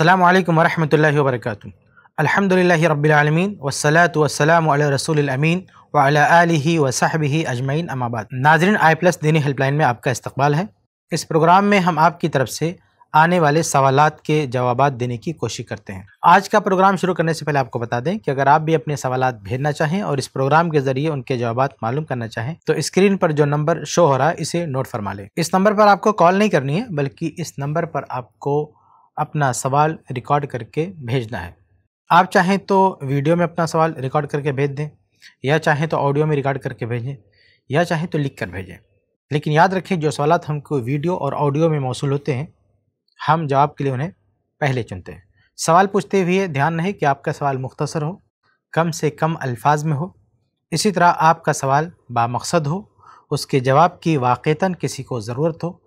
अल्लाम वरहमल वर्क अलहमदिल्ल रबालमीन वसलात वसलाम व वाली वसाहबी अजमैन अमाबाद नाजरन आई प्लस दीनी हेल्पलाइन में आपका इस्तबाल है इस प्रोग्राम में हम आपकी तरफ से आने वाले सवालात के जवाब देने की कोशिश करते हैं आज का प्रोग्राम शुरू करने से पहले आपको बता दें कि अगर आप भी अपने सवाल भेजना चाहें और इस प्रोग्राम के जरिए उनके जवाब मालूम करना चाहें तो स्क्रीन पर जो नंबर शो हो रहा है इसे नोट फरमा लें इस नंबर पर आपको कॉल नहीं करनी है बल्कि इस नंबर पर आपको अपना सवाल रिकॉर्ड करके भेजना है आप चाहें तो वीडियो में अपना सवाल रिकॉर्ड करके भेज दें या चाहें तो ऑडियो में रिकॉर्ड करके भेजें या चाहें तो लिख कर भेजें लेकिन याद रखें जो सवाल हमको वीडियो और ऑडियो में मौसू होते हैं हम जवाब के लिए उन्हें पहले चुनते हैं सवाल पूछते हुए ध्यान रहे कि आपका सवाल मुख्तसर हो कम से कम अल्फाज में हो इसी तरह आपका सवाल बामकसद हो उसके जवाब की वाक़ता किसी को ज़रूरत हो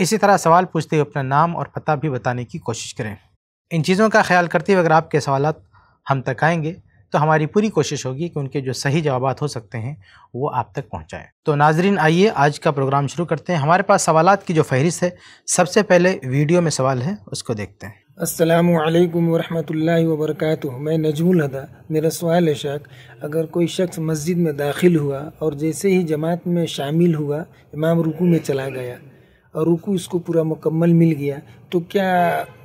इसी तरह सवाल पूछते हुए अपना नाम और पता भी बताने की कोशिश करें इन चीज़ों का ख्याल करते हुए अगर आपके सवाल हम तक आएंगे तो हमारी पूरी कोशिश होगी कि उनके जो सही जवाब हो सकते हैं वो आप तक पहुँचाएँ तो नाजरीन आइए आज का प्रोग्राम शुरू करते हैं हमारे पास सवाल की जो फहरिस्त है सबसे पहले वीडियो में सवाल है उसको देखते हैं अस्सलाम वालेकुम वरहमतुल्लाहि मैं नजमुल हदा मेरा सवाल है शक अगर कोई शख्स मस्जिद में दाखिल हुआ और जैसे ही जमात में शामिल हुआ इमाम रुकू में चला गया और रुकू इसको पूरा मुकम्मल मिल गया तो क्या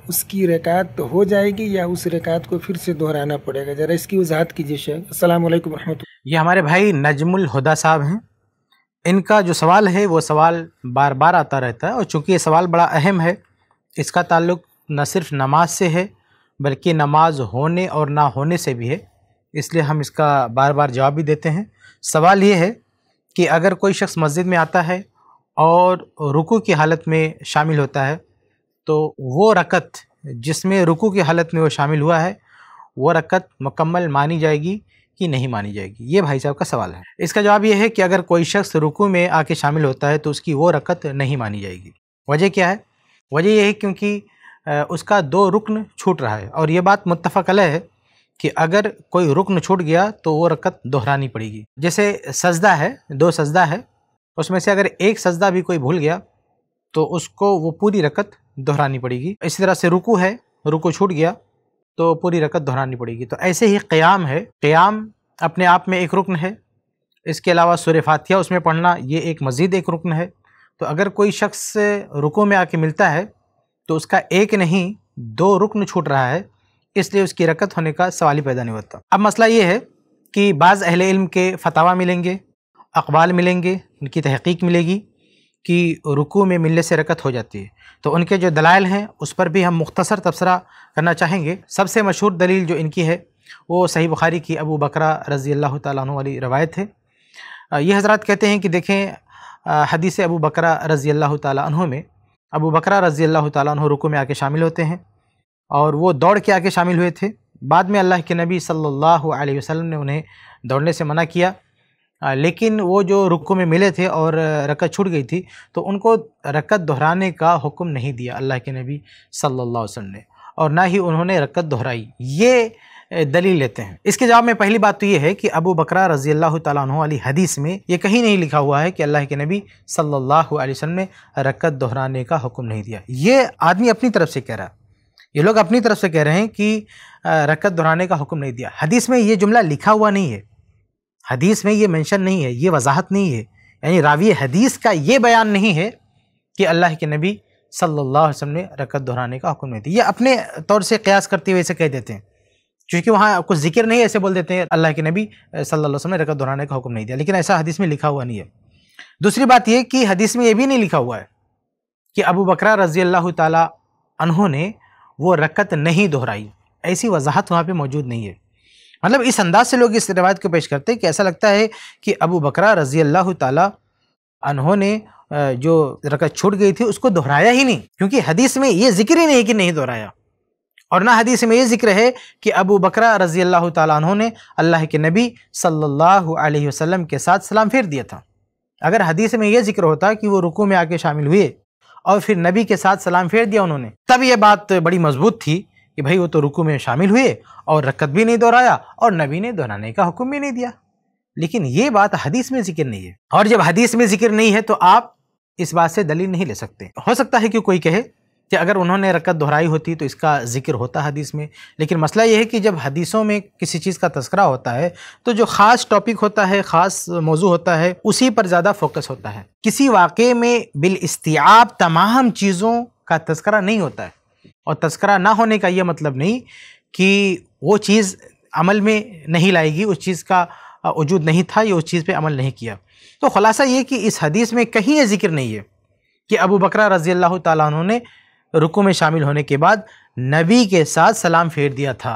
उसकी रकात हो जाएगी या उस रकात को फिर से दोहराना पड़ेगा ज़रा इसकी वजाहत कीजिए शेख असल वरहमत ये हमारे भाई नजमुल हुदा साहब हैं इनका जो सवाल है वो सवाल बार बार आता रहता है और चूँकि ये सवाल बड़ा अहम है इसका ताल्लुक न सिर्फ नमाज से है बल्कि नमाज होने और ना होने से भी है इसलिए हम इसका बार बार जवाब भी देते हैं सवाल ये है कि अगर कोई शख्स मस्जिद में आता है और रुकू की हालत में शामिल होता है तो वो रकत जिसमें रुकू की हालत में वो शामिल हुआ है वो रकत मुकम्मल मानी जाएगी कि नहीं मानी जाएगी ये भाई साहब का सवाल है इसका जवाब यह है कि अगर कोई शख्स रुकू में आके शामिल होता है तो उसकी वो रकत नहीं मानी जाएगी वजह क्या है वजह यह है क्योंकि उसका दो रुकन छूट रहा है और ये बात मुतफ़ अलह है कि अगर कोई रुकन छूट गया तो वो रकत दोहरानी पड़ेगी जैसे सजदा है दो सजदा है उसमें से अगर एक सजदा भी कोई भूल गया तो उसको वो पूरी रकत दोहरानी पड़ेगी इसी तरह से रुकू है रुकू छूट गया तो पूरी रकत दोहरानी पड़ेगी तो ऐसे ही क़्याम है क़्याम अपने आप में एक रुकन है इसके अलावा सुर फातिया उसमें पढ़ना ये एक मज़ीद एक रुकन है तो अगर कोई शख्स रुकों में आके मिलता है तो उसका एक नहीं दो रुकन छूट रहा है इसलिए उसकी रकत होने का सवाल ही पैदा नहीं होता अब मसला ये है कि बाज़ अहल इल्म के फतावा मिलेंगे अकबाल मिलेंगे उनकी तहकीक मिलेगी कि रुकू में मिलने से रकत हो जाती है तो उनके जो दलाइल हैं उस पर भी हम मुख्तसर तबसरा करना चाहेंगे सबसे मशहूर दलील जो इनकी है वो सही बुखारी की अबू बकरा रज़ी अल्लाह तु वाली रवायत है ये हज़रत कहते हैं कि देखें हदीस अबू बकरा रज़ी अल्लाह तु में अबू बकरा रज़ी अल्लाह तु रुकू में आके शामिल होते हैं और वो दौड़ के आके शामिल हुए थे बाद में अल्लाह के नबी सल्लल्लाहु अलैहि वसल्लम ने उन्हें दौड़ने से मना किया लेकिन वो जो रुकू में मिले थे और रकत छूट गई थी तो उनको रकत दोहराने का हुक्म नहीं दिया अल्लाह के नबी सल्लल्लाहु अलैहि वसल्लम ने और ना ही उन्होंने रकत दोहराई ये दलील लेते हैं इसके जवाब में पहली बात तो ये है कि अबू बकरा रजी अल्लाह तु वाली हदीस में ये कहीं नहीं लिखा हुआ है कि अल्लाह के नबी सल्लल्लाहु अलैहि वसल्लम ने रकत दोहराने का हुक्म नहीं दिया ये आदमी अपनी तरफ से कह रहा है ये लोग अपनी तरफ से कह रहे हैं कि रकत दोहराने का हुक्म नहीं दिया हदीस में ये जुमला लिखा हुआ नहीं है हदीस में ये मेंशन नहीं है ये वजाहत नहीं है यानी रावी हदीस का ये बयान नहीं है कि अल्लाह के नबी सल्लल्लाहु अलैहि वसल्लम ने रकत दोहराने का हुक्म नहीं दिया ये अपने तौर से कयास करते हुए इसे कह देते हैं क्योंकि वहाँ कुछ जिक्र नहीं ऐसे बोल देते हैं अल्लाह के नबी सल्लल्लाहु अलैहि वसल्लम ने रकत दोहराने का हुक्म नहीं दिया लेकिन ऐसा हदीस में लिखा हुआ नहीं है दूसरी बात यह कि हदीस में ये भी नहीं लिखा हुआ है कि अबू बकरा रज़ी अल्लाह तहों ने वो रकत नहीं दोहराई ऐसी वजाहत वहाँ पर मौजूद नहीं है मतलब इस अंदाज से लोग इस रिवायत को पेश करते हैं कि ऐसा लगता है कि अबू बकरा रजी अल्लाह तहों ने जो रकत छूट गई थी उसको दोहराया ही नहीं क्योंकि हदीस में ये जिक्र ही नहीं कि नहीं दोहराया और ना हदीस में ये जिक्र है कि अबू बकरा रजी अल्लाह तहों ने अल्लाह के नबी सल्लल्लाहु अलैहि वसल्लम के साथ सलाम फेर दिया था अगर हदीस में ये जिक्र होता कि वो रुकू में आके शामिल हुए और फिर नबी के साथ सलाम फेर दिया उन्होंने तब ये बात बड़ी मजबूत थी कि भाई वो तो रुकू में शामिल हुए और रकत भी नहीं दोहराया और नबी ने दोहराने का हुक्म भी नहीं दिया लेकिन ये बात हदीस में जिक्र नहीं है और जब हदीस में जिक्र नहीं है तो आप इस बात से दलील नहीं ले सकते हो सकता है कि कोई कहे कि अगर उन्होंने रकत दोहराई होती तो इसका जिक्र होता हदीस में लेकिन मसला यह है कि जब हदीसों में किसी चीज़ का तस्करा होता है तो जो ख़ास टॉपिक होता है ख़ास मौजू होता है उसी पर ज़्यादा फोकस होता है किसी वाक़े में बिल इस्तियाब तमाम चीज़ों का तस्करा नहीं होता है और तस्करा ना होने का ये मतलब नहीं कि वो चीज़ अमल में नहीं लाएगी उस चीज़ का वजूद नहीं था या उस चीज़ पे अमल नहीं किया तो ख़ुलासा ये कि इस हदीस में कहीं ये जिक्र नहीं है कि अबू बकरा रज़ी अल्लाह तुने रुकू में शामिल होने के बाद नबी के साथ सलाम फेर दिया था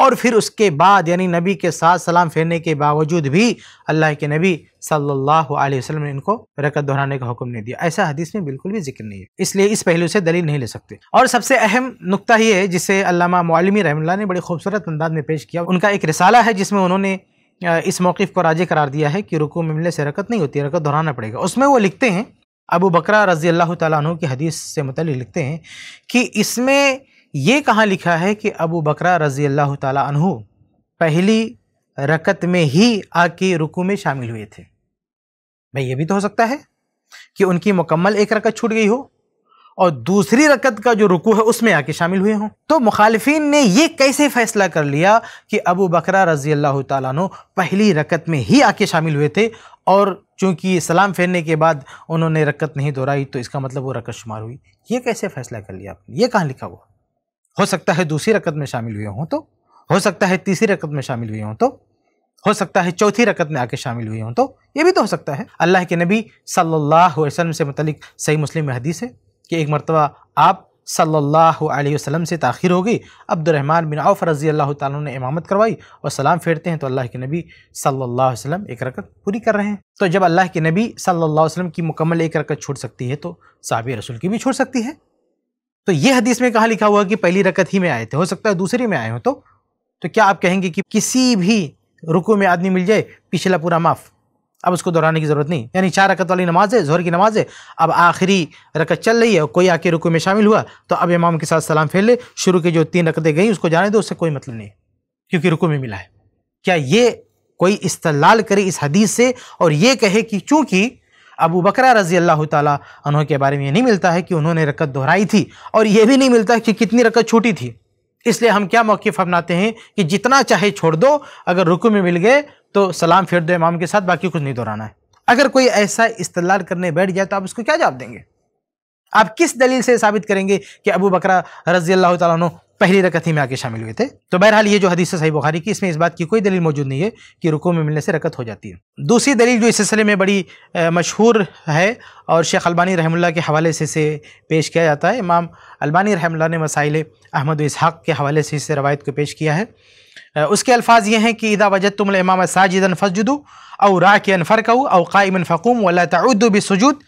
और फिर उसके बाद यानी नबी के साथ सलाम फेरने के बावजूद भी अल्लाह के नबी सल्लल्लाहु अलैहि वसल्लम ने इनको रकत दोहराने का हुक्म नहीं दिया ऐसा हदीस में बिल्कुल भी जिक्र नहीं है इसलिए इस पहलू से दलील नहीं ले सकते और सबसे अहम नुकता ही है जिसे अल्लामा मौलमी रहमल्ला ने बड़े खूबसूरत अंदाज में पेश किया उनका एक रिसाला है जिसमें उन्होंने इस मौक़ को राजी करार दिया है कि रुकू मिलने से रकत नहीं होती रकत दोहराना पड़ेगा उसमें वो लिखते हैं अबू बकरा रजी अल्लाह तु की हदीस से मतलब लिखते हैं कि इसमें ये कहाँ लिखा है कि अबू बकरा रज़ी अल्लाह तु पहली रकत में ही आके रुकू में शामिल हुए थे भाई ये भी तो हो सकता है कि उनकी मुकम्मल एक रकत छूट गई हो और दूसरी रकत का जो रुकू है उसमें आके शामिल हुए हों तो मुखालफन ने ये कैसे फ़ैसला कर लिया कि अबू बकरा रज़ी अल्लाह तु पहली रकत में ही आके शामिल हुए थे और चूँकि सलाम फेरने के बाद उन्होंने रकत नहीं दोहराई तो इसका मतलब वो रकत शुमार हुई ये कैसे फ़ैसला कर लिया आपने ये कहाँ लिखा हुआ हो सकता है दूसरी रकत में शामिल हुए हों तो हो सकता है तीसरी रकत में शामिल हुए हों तो हो सकता है चौथी रकत में आके शामिल हुए हों तो ये भी तो हो सकता है अल्लाह के नबी सल्लल्लाहु अलैहि वसल्लम से मतलब सही मुस्लिम में हदीस है कि एक मरतबा आप सल्लल्लाहु अलैहि वसल्लम से ताखिर हो गई अब्दुलरहमान बिन औफ रज़ी अल्लाह ने इमामत करवाई और सलाम फेरते हैं तो अल्लाह के नबी सल्लल्लाहु अलैहि वसल्लम एक रकत पूरी कर रहे हैं तो जब अल्लाह के नबी सल्लल्लाहु अलैहि वसल्लम की मुकम्मल एक रकत छूट सकती है तो साबिर रसूल की भी छूट सकती है तो ये हदीस में कहा लिखा हुआ कि पहली रकत ही में आए थे हो सकता है दूसरी में आए हो तो तो क्या आप कहेंगे कि किसी भी रुको में आदमी मिल जाए पिछला पूरा माफ़ अब उसको दोहराने की ज़रूरत नहीं यानी चार रकत वाली नमाज है जोहर की नमाज है अब आखिरी रकत चल रही है कोई आके रुकू में शामिल हुआ तो अब इमाम के साथ सलाम फेर ले शुरू की जो तीन रकतें गई उसको जाने दो उससे कोई मतलब नहीं क्योंकि रुकू में मिला है क्या ये कोई इस्तलाल करे इस हदीस से और ये कहे कि चूँकि अबू बकरा रजी अल्लाह तहों के बारे में ये नहीं मिलता है कि उन्होंने रकत दोहराई थी और ये भी नहीं मिलता कि कितनी रकत छूटी थी इसलिए हम क्या मौक़ अपनाते हैं कि जितना चाहे छोड़ दो अगर रुकू में मिल गए तो सलाम फिर दो इमाम के साथ बाकी कुछ नहीं दोहराना है अगर कोई ऐसा इस्तेलाल करने बैठ जाए तो आप उसको क्या जवाब देंगे आप किस दलील से साबित करेंगे कि अबू बकरा रजी अल्लाह तु पहली रकत ही में आके शामिल हुए थे तो बहरहाल ये जो हदीस सही बुखारी की इसमें इस बात की कोई दलील मौजूद नहीं है कि रुको में मिलने से रकत हो जाती है दूसरी दलील जो इस सिलसिले में बड़ी मशहूर है और शेख अलबानी रहमुल्ला के हवाले से इसे पेश किया जाता है इमाम अलबानी रहमुल्ला ने मसाइल अहमद इसहाक़ के हवाले से इस रवायत को पेश किया है उसके अल्फाज ये हैं कि इदा वजत तुम इमाम साजिदन फसजुदू और अनफर फ़रकू और फ़कूम वला तउद्दु बिसजूद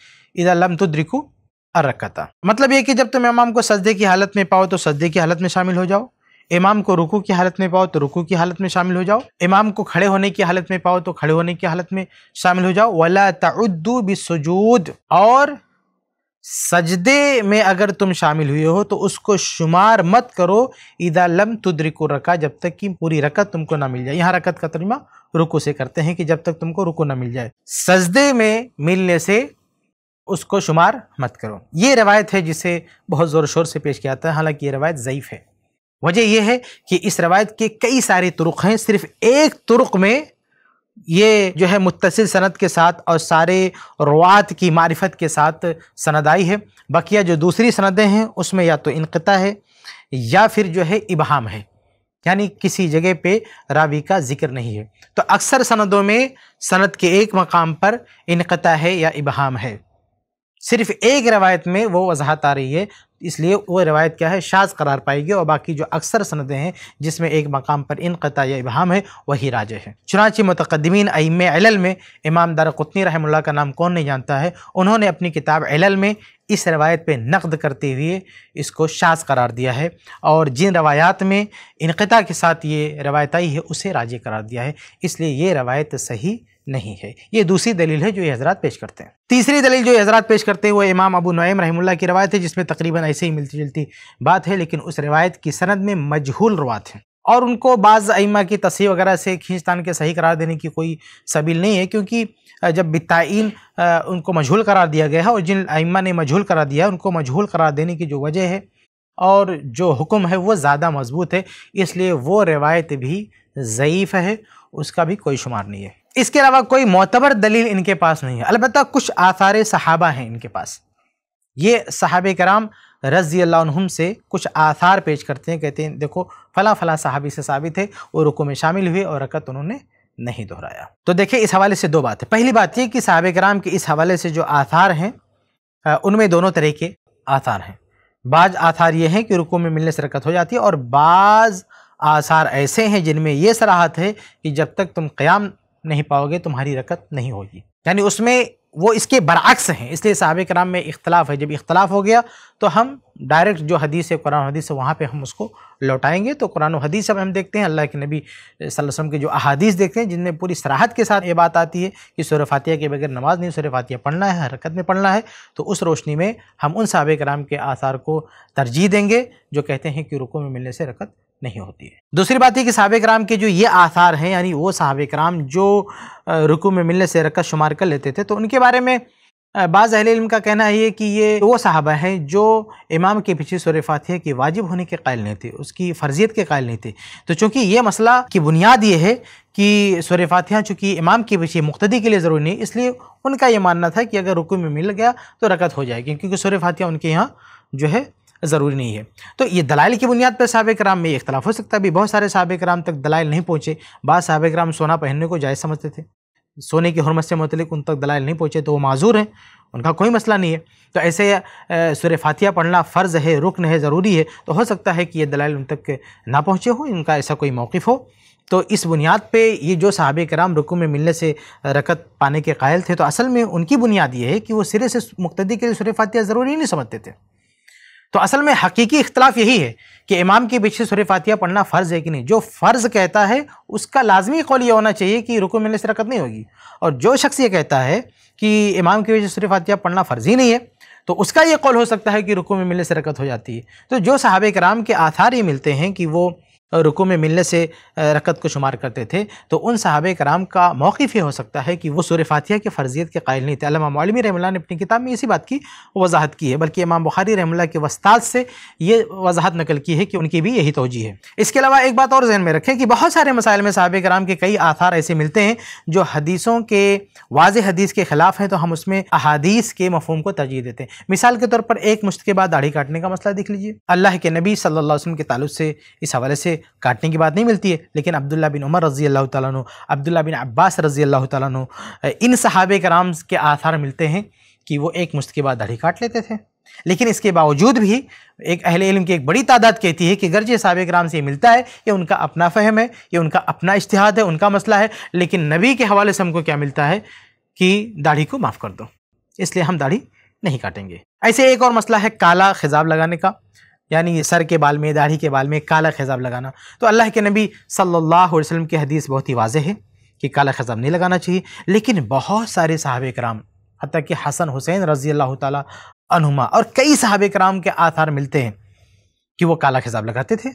इदा लम तुद्रिकू अरकता मतलब ये कि जब तुम इमाम को सजदे की हालत में पाओ तो सजदे की हालत में शामिल हो जाओ इमाम को रुकू की हालत में पाओ तो रुकू की हालत में शामिल हो जाओ इमाम को खड़े होने की हालत में पाओ तो खड़े होने की हालत में शामिल हो जाओ वला तउद्दू बिसजूद और सजदे में अगर तुम शामिल हुए हो तो उसको शुमार मत करो इदा लम तुद्रिको रका जब तक कि पूरी रकत तुमको ना मिल जाए यहाँ रकत का तर्जमा रुकू से करते हैं कि जब तक तुमको रुकू ना मिल जाए सजदे में मिलने से उसको शुमार मत करो ये रवायत है जिसे बहुत ज़ोर शोर से पेश किया जाता है हालांकि ये रवायत ज़यीफ़ है वजह यह है कि इस रवायत के कई सारे तुरुक हैं सिर्फ एक तुरुक में ये जो है मुतसिल सनद के साथ और सारे रवात की मारफत के साथ सनद आई है बकिया जो दूसरी सनदें हैं उसमें या तो इनकता है या फिर जो है इबहम है यानी किसी जगह पे रावी का जिक्र नहीं है तो अक्सर सनदों में सनद के एक मकाम पर इनकता है या इबहम है सिर्फ एक रवायत में वो वजाहत आ रही है इसलिए वो रवायत क्या है शाज करार पाएगी और बाकी जो अक्सर सनदें हैं जिसमें एक मकाम पर इनकता या इबहम है वही राजे है चुनाची मतकदमीन अम एल में इमाम दार कुतनी रहमुल्ला का नाम कौन नहीं जानता है उन्होंने अपनी किताब अलल में इस रवायत पे नकद करते हुए इसको शाज करार दिया है और जिन रवायात में इनकता के साथ ये रवायत आई है उसे राजे करार दिया है इसलिए ये रवायत सही नहीं है ये दूसरी दलील है जो ये हजरात पेश करते हैं तीसरी दलील जो ये हजरात पेश करते हैं वो इमाम अबू नईम रहमुल्ला की रवायत है जिसमें तकरीबन ऐसे ही मिलती जुलती बात है लेकिन उस रवायत की सनद में मजहूल रवात हैं और उनको बाज़ अइमा की तस्वीर वगैरह से खींचतान के सही करार देने की कोई सबील नहीं है क्योंकि जब बिताइन उनको मजहूल करार दिया गया है और जिन आइमा ने मजहूल करार दिया उनको मजहूल करार देने की जो वजह है और जो हुक्म है वो ज़्यादा मजबूत है इसलिए वो रिवायत भी ज़यीफ़ है उसका भी कोई शुमार नहीं है इसके अलावा कोई मोतबर दलील इनके पास नहीं है अलबत् कुछ आसार सहाबा हैं इनके पास ये सहाब कराम रज़ी अल्लाम से कुछ आसार पेश करते हैं कहते हैं देखो फ़ला फ़ला सहाबी से साबित है और रुको में शामिल हुए और रकत उन्होंने नहीं दोहराया तो देखिए इस हवाले से दो बातें पहली बात यह कि साहब कराम के इस हवाले से जो आसार हैं उनमें दोनों तरह के आसार हैं बाज आसार ये हैं कि रुको में मिलने से रकत हो जाती है और बाज़ आसार ऐसे हैं जिनमें यह सराहत है कि जब तक तुम क्याम नहीं पाओगे तुम्हारी रकत नहीं होगी यानी उसमें वो इसके बरक्स हैं इसलिए सहाब कराम में इख्तलाफ है जब इख्तलाफ हो गया तो हम डायरेक्ट जो हदीस है कुरान हदीस है वहाँ पर हम उसको लौटाएंगे तो कुरान हदीस अब हम देखते हैं अल्लाह के नबी वसल्लम के जो अहादीस देखते हैं जिनमें पूरी सराहत के साथ ये बात आती है कि सूर्य फातिया के बगैर नमाज नहीं सूर्य फातिया पढ़ना है हरकत में पढ़ना है तो उस रोशनी में हम उन सहाब कराम के आसार को तरजीह देंगे जो कहते हैं कि रुको में मिलने से रकत नहीं होती है दूसरी बात यह कि सहाबे कराम के जो ये आसार हैं यानी वो सहाब कराम जो रुकू में मिलने से रकत शुमार कर लेते थे तो उनके बारे में बाज़ अहल इल्म का कहना है कि ये वो साहबा हैं जो इमाम के पीछे सुर फातिया के वाजिब होने के कायल नहीं थे उसकी फ़र्जियत के कायल नहीं थे तो चूँकि ये मसला की बुनियाद ये है कि सुर फातिहा चूँकि इमाम के पीछे मुख्तदी के लिए ज़रूरी नहीं इसलिए उनका ये मानना था कि अगर रुकू में मिल गया तो रकत हो जाएगी क्योंकि सुर फातिहा उनके यहाँ जो है ज़रूरी नहीं है तो ये दलाइल की बुनियाद पर सहाब कराम में इख्तलाफ हो सकता है भी बहुत सारे सहाब कराम तक दलाइल नहीं पहुँचे बाद सहाब कराम सोना पहनने को जायज़ समझते थे सोने की हरमत से मतलब उन तक दलाइल नहीं पहुँचे तो वो माजूर हैं उनका कोई मसला नहीं है तो ऐसे सुर फातिया पढ़ना फ़र्ज़ है रुकन है ज़रूरी है तो हो सकता है कि ये दलाइल उन तक ना पहुँचे हों इनका ऐसा कोई मौक़ हो तो इस बुनियाद पे ये जो सहाब कराम रुकू में मिलने से रकत पाने के कायल थे तो असल में उनकी बुनियाद ये है कि वो सिरे से मुक्तदी के लिए सुर फातिया ज़रूरी नहीं समझते थे तो असल में हकीकी इख्तलाफ यही है कि इमाम के पीछे सुर फातिया पढ़ना फ़र्ज़ है कि नहीं जो फ़र्ज़ कहता है उसका लाजमी कौल यह होना चाहिए कि रुको मिलने से रकत नहीं होगी और जो शख्स ये कहता है कि इमाम के पीछे सुर फातिया पढ़ना फ़र्ज़ ही नहीं है तो उसका ये कौल हो सकता है कि रुको में मिलने से रकत हो जाती है तो जो साहब कराम के आथार ये मिलते हैं कि वो रुकू में मिलने से रकत को शुमार करते थे तो उन सहाब कराम का मौक़ ये हो सकता है कि वो सूर फातिया की फ़र्जियत के कायल नहीं थे मौलमी रहमल्ला ने अपनी किताब में इसी बात की वजाहत की है बल्कि इमाम बुखारी रहमल्ला के वस्ताद से ये वजाहत नकल की है कि उनकी भी यही तोजी है इसके अलावा एक बात और जहन में रखें कि बहुत सारे मसाइल में सहाब कराम के कई आथार ऐसे मिलते हैं जो हदीसों के वाज हदीस के ख़िलाफ़ हैं तो हम उसमें अहादीस के मफहम को तरजीह देते हैं मिसाल के तौर पर एक मुश्त के बाद दाढ़ी काटने का मसला देख लीजिए अल्लाह के नबी सल्ला वसम के ताल्लुक से इस हवाले से काटने की बात नहीं मिलती है लेकिन अब्दुल्ला बिन उमर रज़ी अल्लाह तु अब्दुल्ला बिन अब्बास रज़ी अल्लाह तु इन सहाब कराम के आसार मिलते हैं कि वो एक मुश्त के बाद दाढ़ी काट लेते थे लेकिन इसके बावजूद भी एक अहल इल्म की एक बड़ी तादाद कहती है कि गर्ज साहब कराम से ये मिलता है ये उनका अपना फ़हम है ये उनका अपना इश्तिहाद है उनका मसला है लेकिन नबी के हवाले से हमको क्या मिलता है कि दाढ़ी को माफ़ कर दो इसलिए हम दाढ़ी नहीं काटेंगे ऐसे एक और मसला है काला खिजाब लगाने का यानी सर के बाल में दाढ़ी के बाल में काला खजाब लगाना तो अल्लाह के नबी सल्लल्लाहु अलैहि वसल्लम की हदीस बहुत ही वाजह है कि काला खजाब नहीं लगाना चाहिए लेकिन बहुत सारे साहब कराम हती कि हसन हुसैन रज़ी अल्लाह तनुमा और कई साहब कराम के आधार मिलते हैं कि वो काला खजाब लगाते थे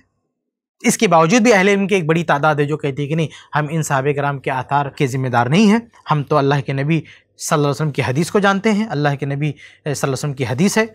इसके बावजूद भी अहले इल्म की एक बड़ी तादाद है जो कहती है कि नहीं हम इन साहब कराम के आधार के ज़िम्मेदार नहीं हैं हम तो अल्लाह के नबी सल्लल्लाहु अलैहि वसल्लम की हदीस को जानते हैं अल्लाह के नबी सल्लल्लाहु अलैहि वसल्लम की हदीस है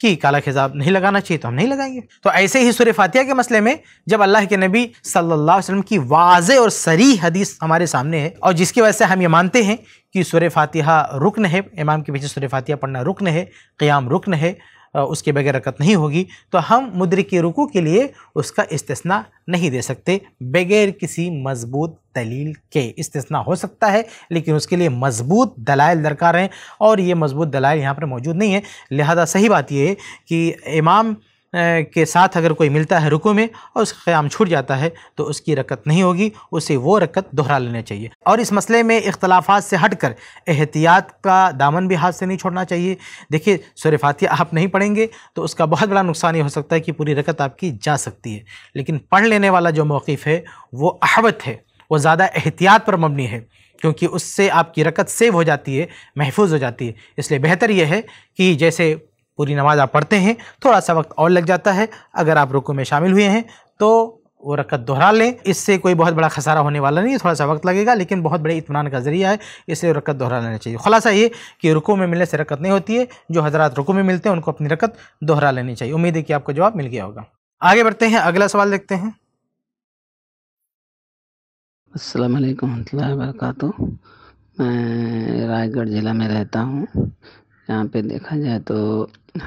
कि काला खिजाब नहीं लगाना चाहिए तो हम नहीं लगाएंगे तो ऐसे ही सूर्य फातिया के मसले में जब अल्लाह के नबी सल्लल्लाहु अलैहि वसल्लम की वाज और सरी हदीस हमारे सामने है और जिसकी वजह से हम ये मानते हैं कि सूर्य फातिहा रुकन है इमाम के पीछे सूर्य फातिहा पढ़ना रुकन है क़्याम रुकन है उसके बगैर रकत नहीं होगी तो हम मुद्र के रुकू के लिए उसका इस्तना नहीं दे सकते बगैर किसी मजबूत दलील के इस्तना हो सकता है लेकिन उसके लिए मजबूत दलाइल दरकार हैं और ये मजबूत दलाइल यहाँ पर मौजूद नहीं है लिहाजा सही बात यह है कि इमाम के साथ अगर कोई मिलता है रुकू में और उसका क़्याम छूट जाता है तो उसकी रकत नहीं होगी उसे वो रकत दोहरा लेना चाहिए और इस मसले में इख्तलाफात से हट कर एहतियात का दामन भी हाथ से नहीं छोड़ना चाहिए देखिए सुरफातिया आप नहीं पढ़ेंगे तो उसका बहुत बड़ा नुकसान ये हो सकता है कि पूरी रकत आपकी जा सकती है लेकिन पढ़ लेने वाला जो मौक़ है वो अहवत है वो ज़्यादा एहतियात पर मबनी है क्योंकि उससे आपकी रकत सेव हो जाती है महफूज हो जाती है इसलिए बेहतर यह है कि जैसे पूरी नमाज आप पढ़ते हैं थोड़ा सा वक्त और लग जाता है अगर आप रुकू में शामिल हुए हैं तो वो रकत दोहरा लें इससे कोई बहुत बड़ा खसारा होने वाला नहीं है थोड़ा सा वक्त लगेगा लेकिन बहुत बड़े इतमान का ज़रिया है इसलिए रकत दोहरा लेना चाहिए खुलासा ये कि रुकू में मिलने से रकत नहीं होती है जो हजरात रुकू में मिलते हैं उनको अपनी रकत दोहरा लेनी चाहिए उम्मीद है कि आपको जवाब मिल गया होगा आगे बढ़ते हैं अगला सवाल देखते हैं अस्सलाम वालेकुम वरहमल वर्क मैं रायगढ़ ज़िला में रहता हूँ यहाँ पे देखा जाए तो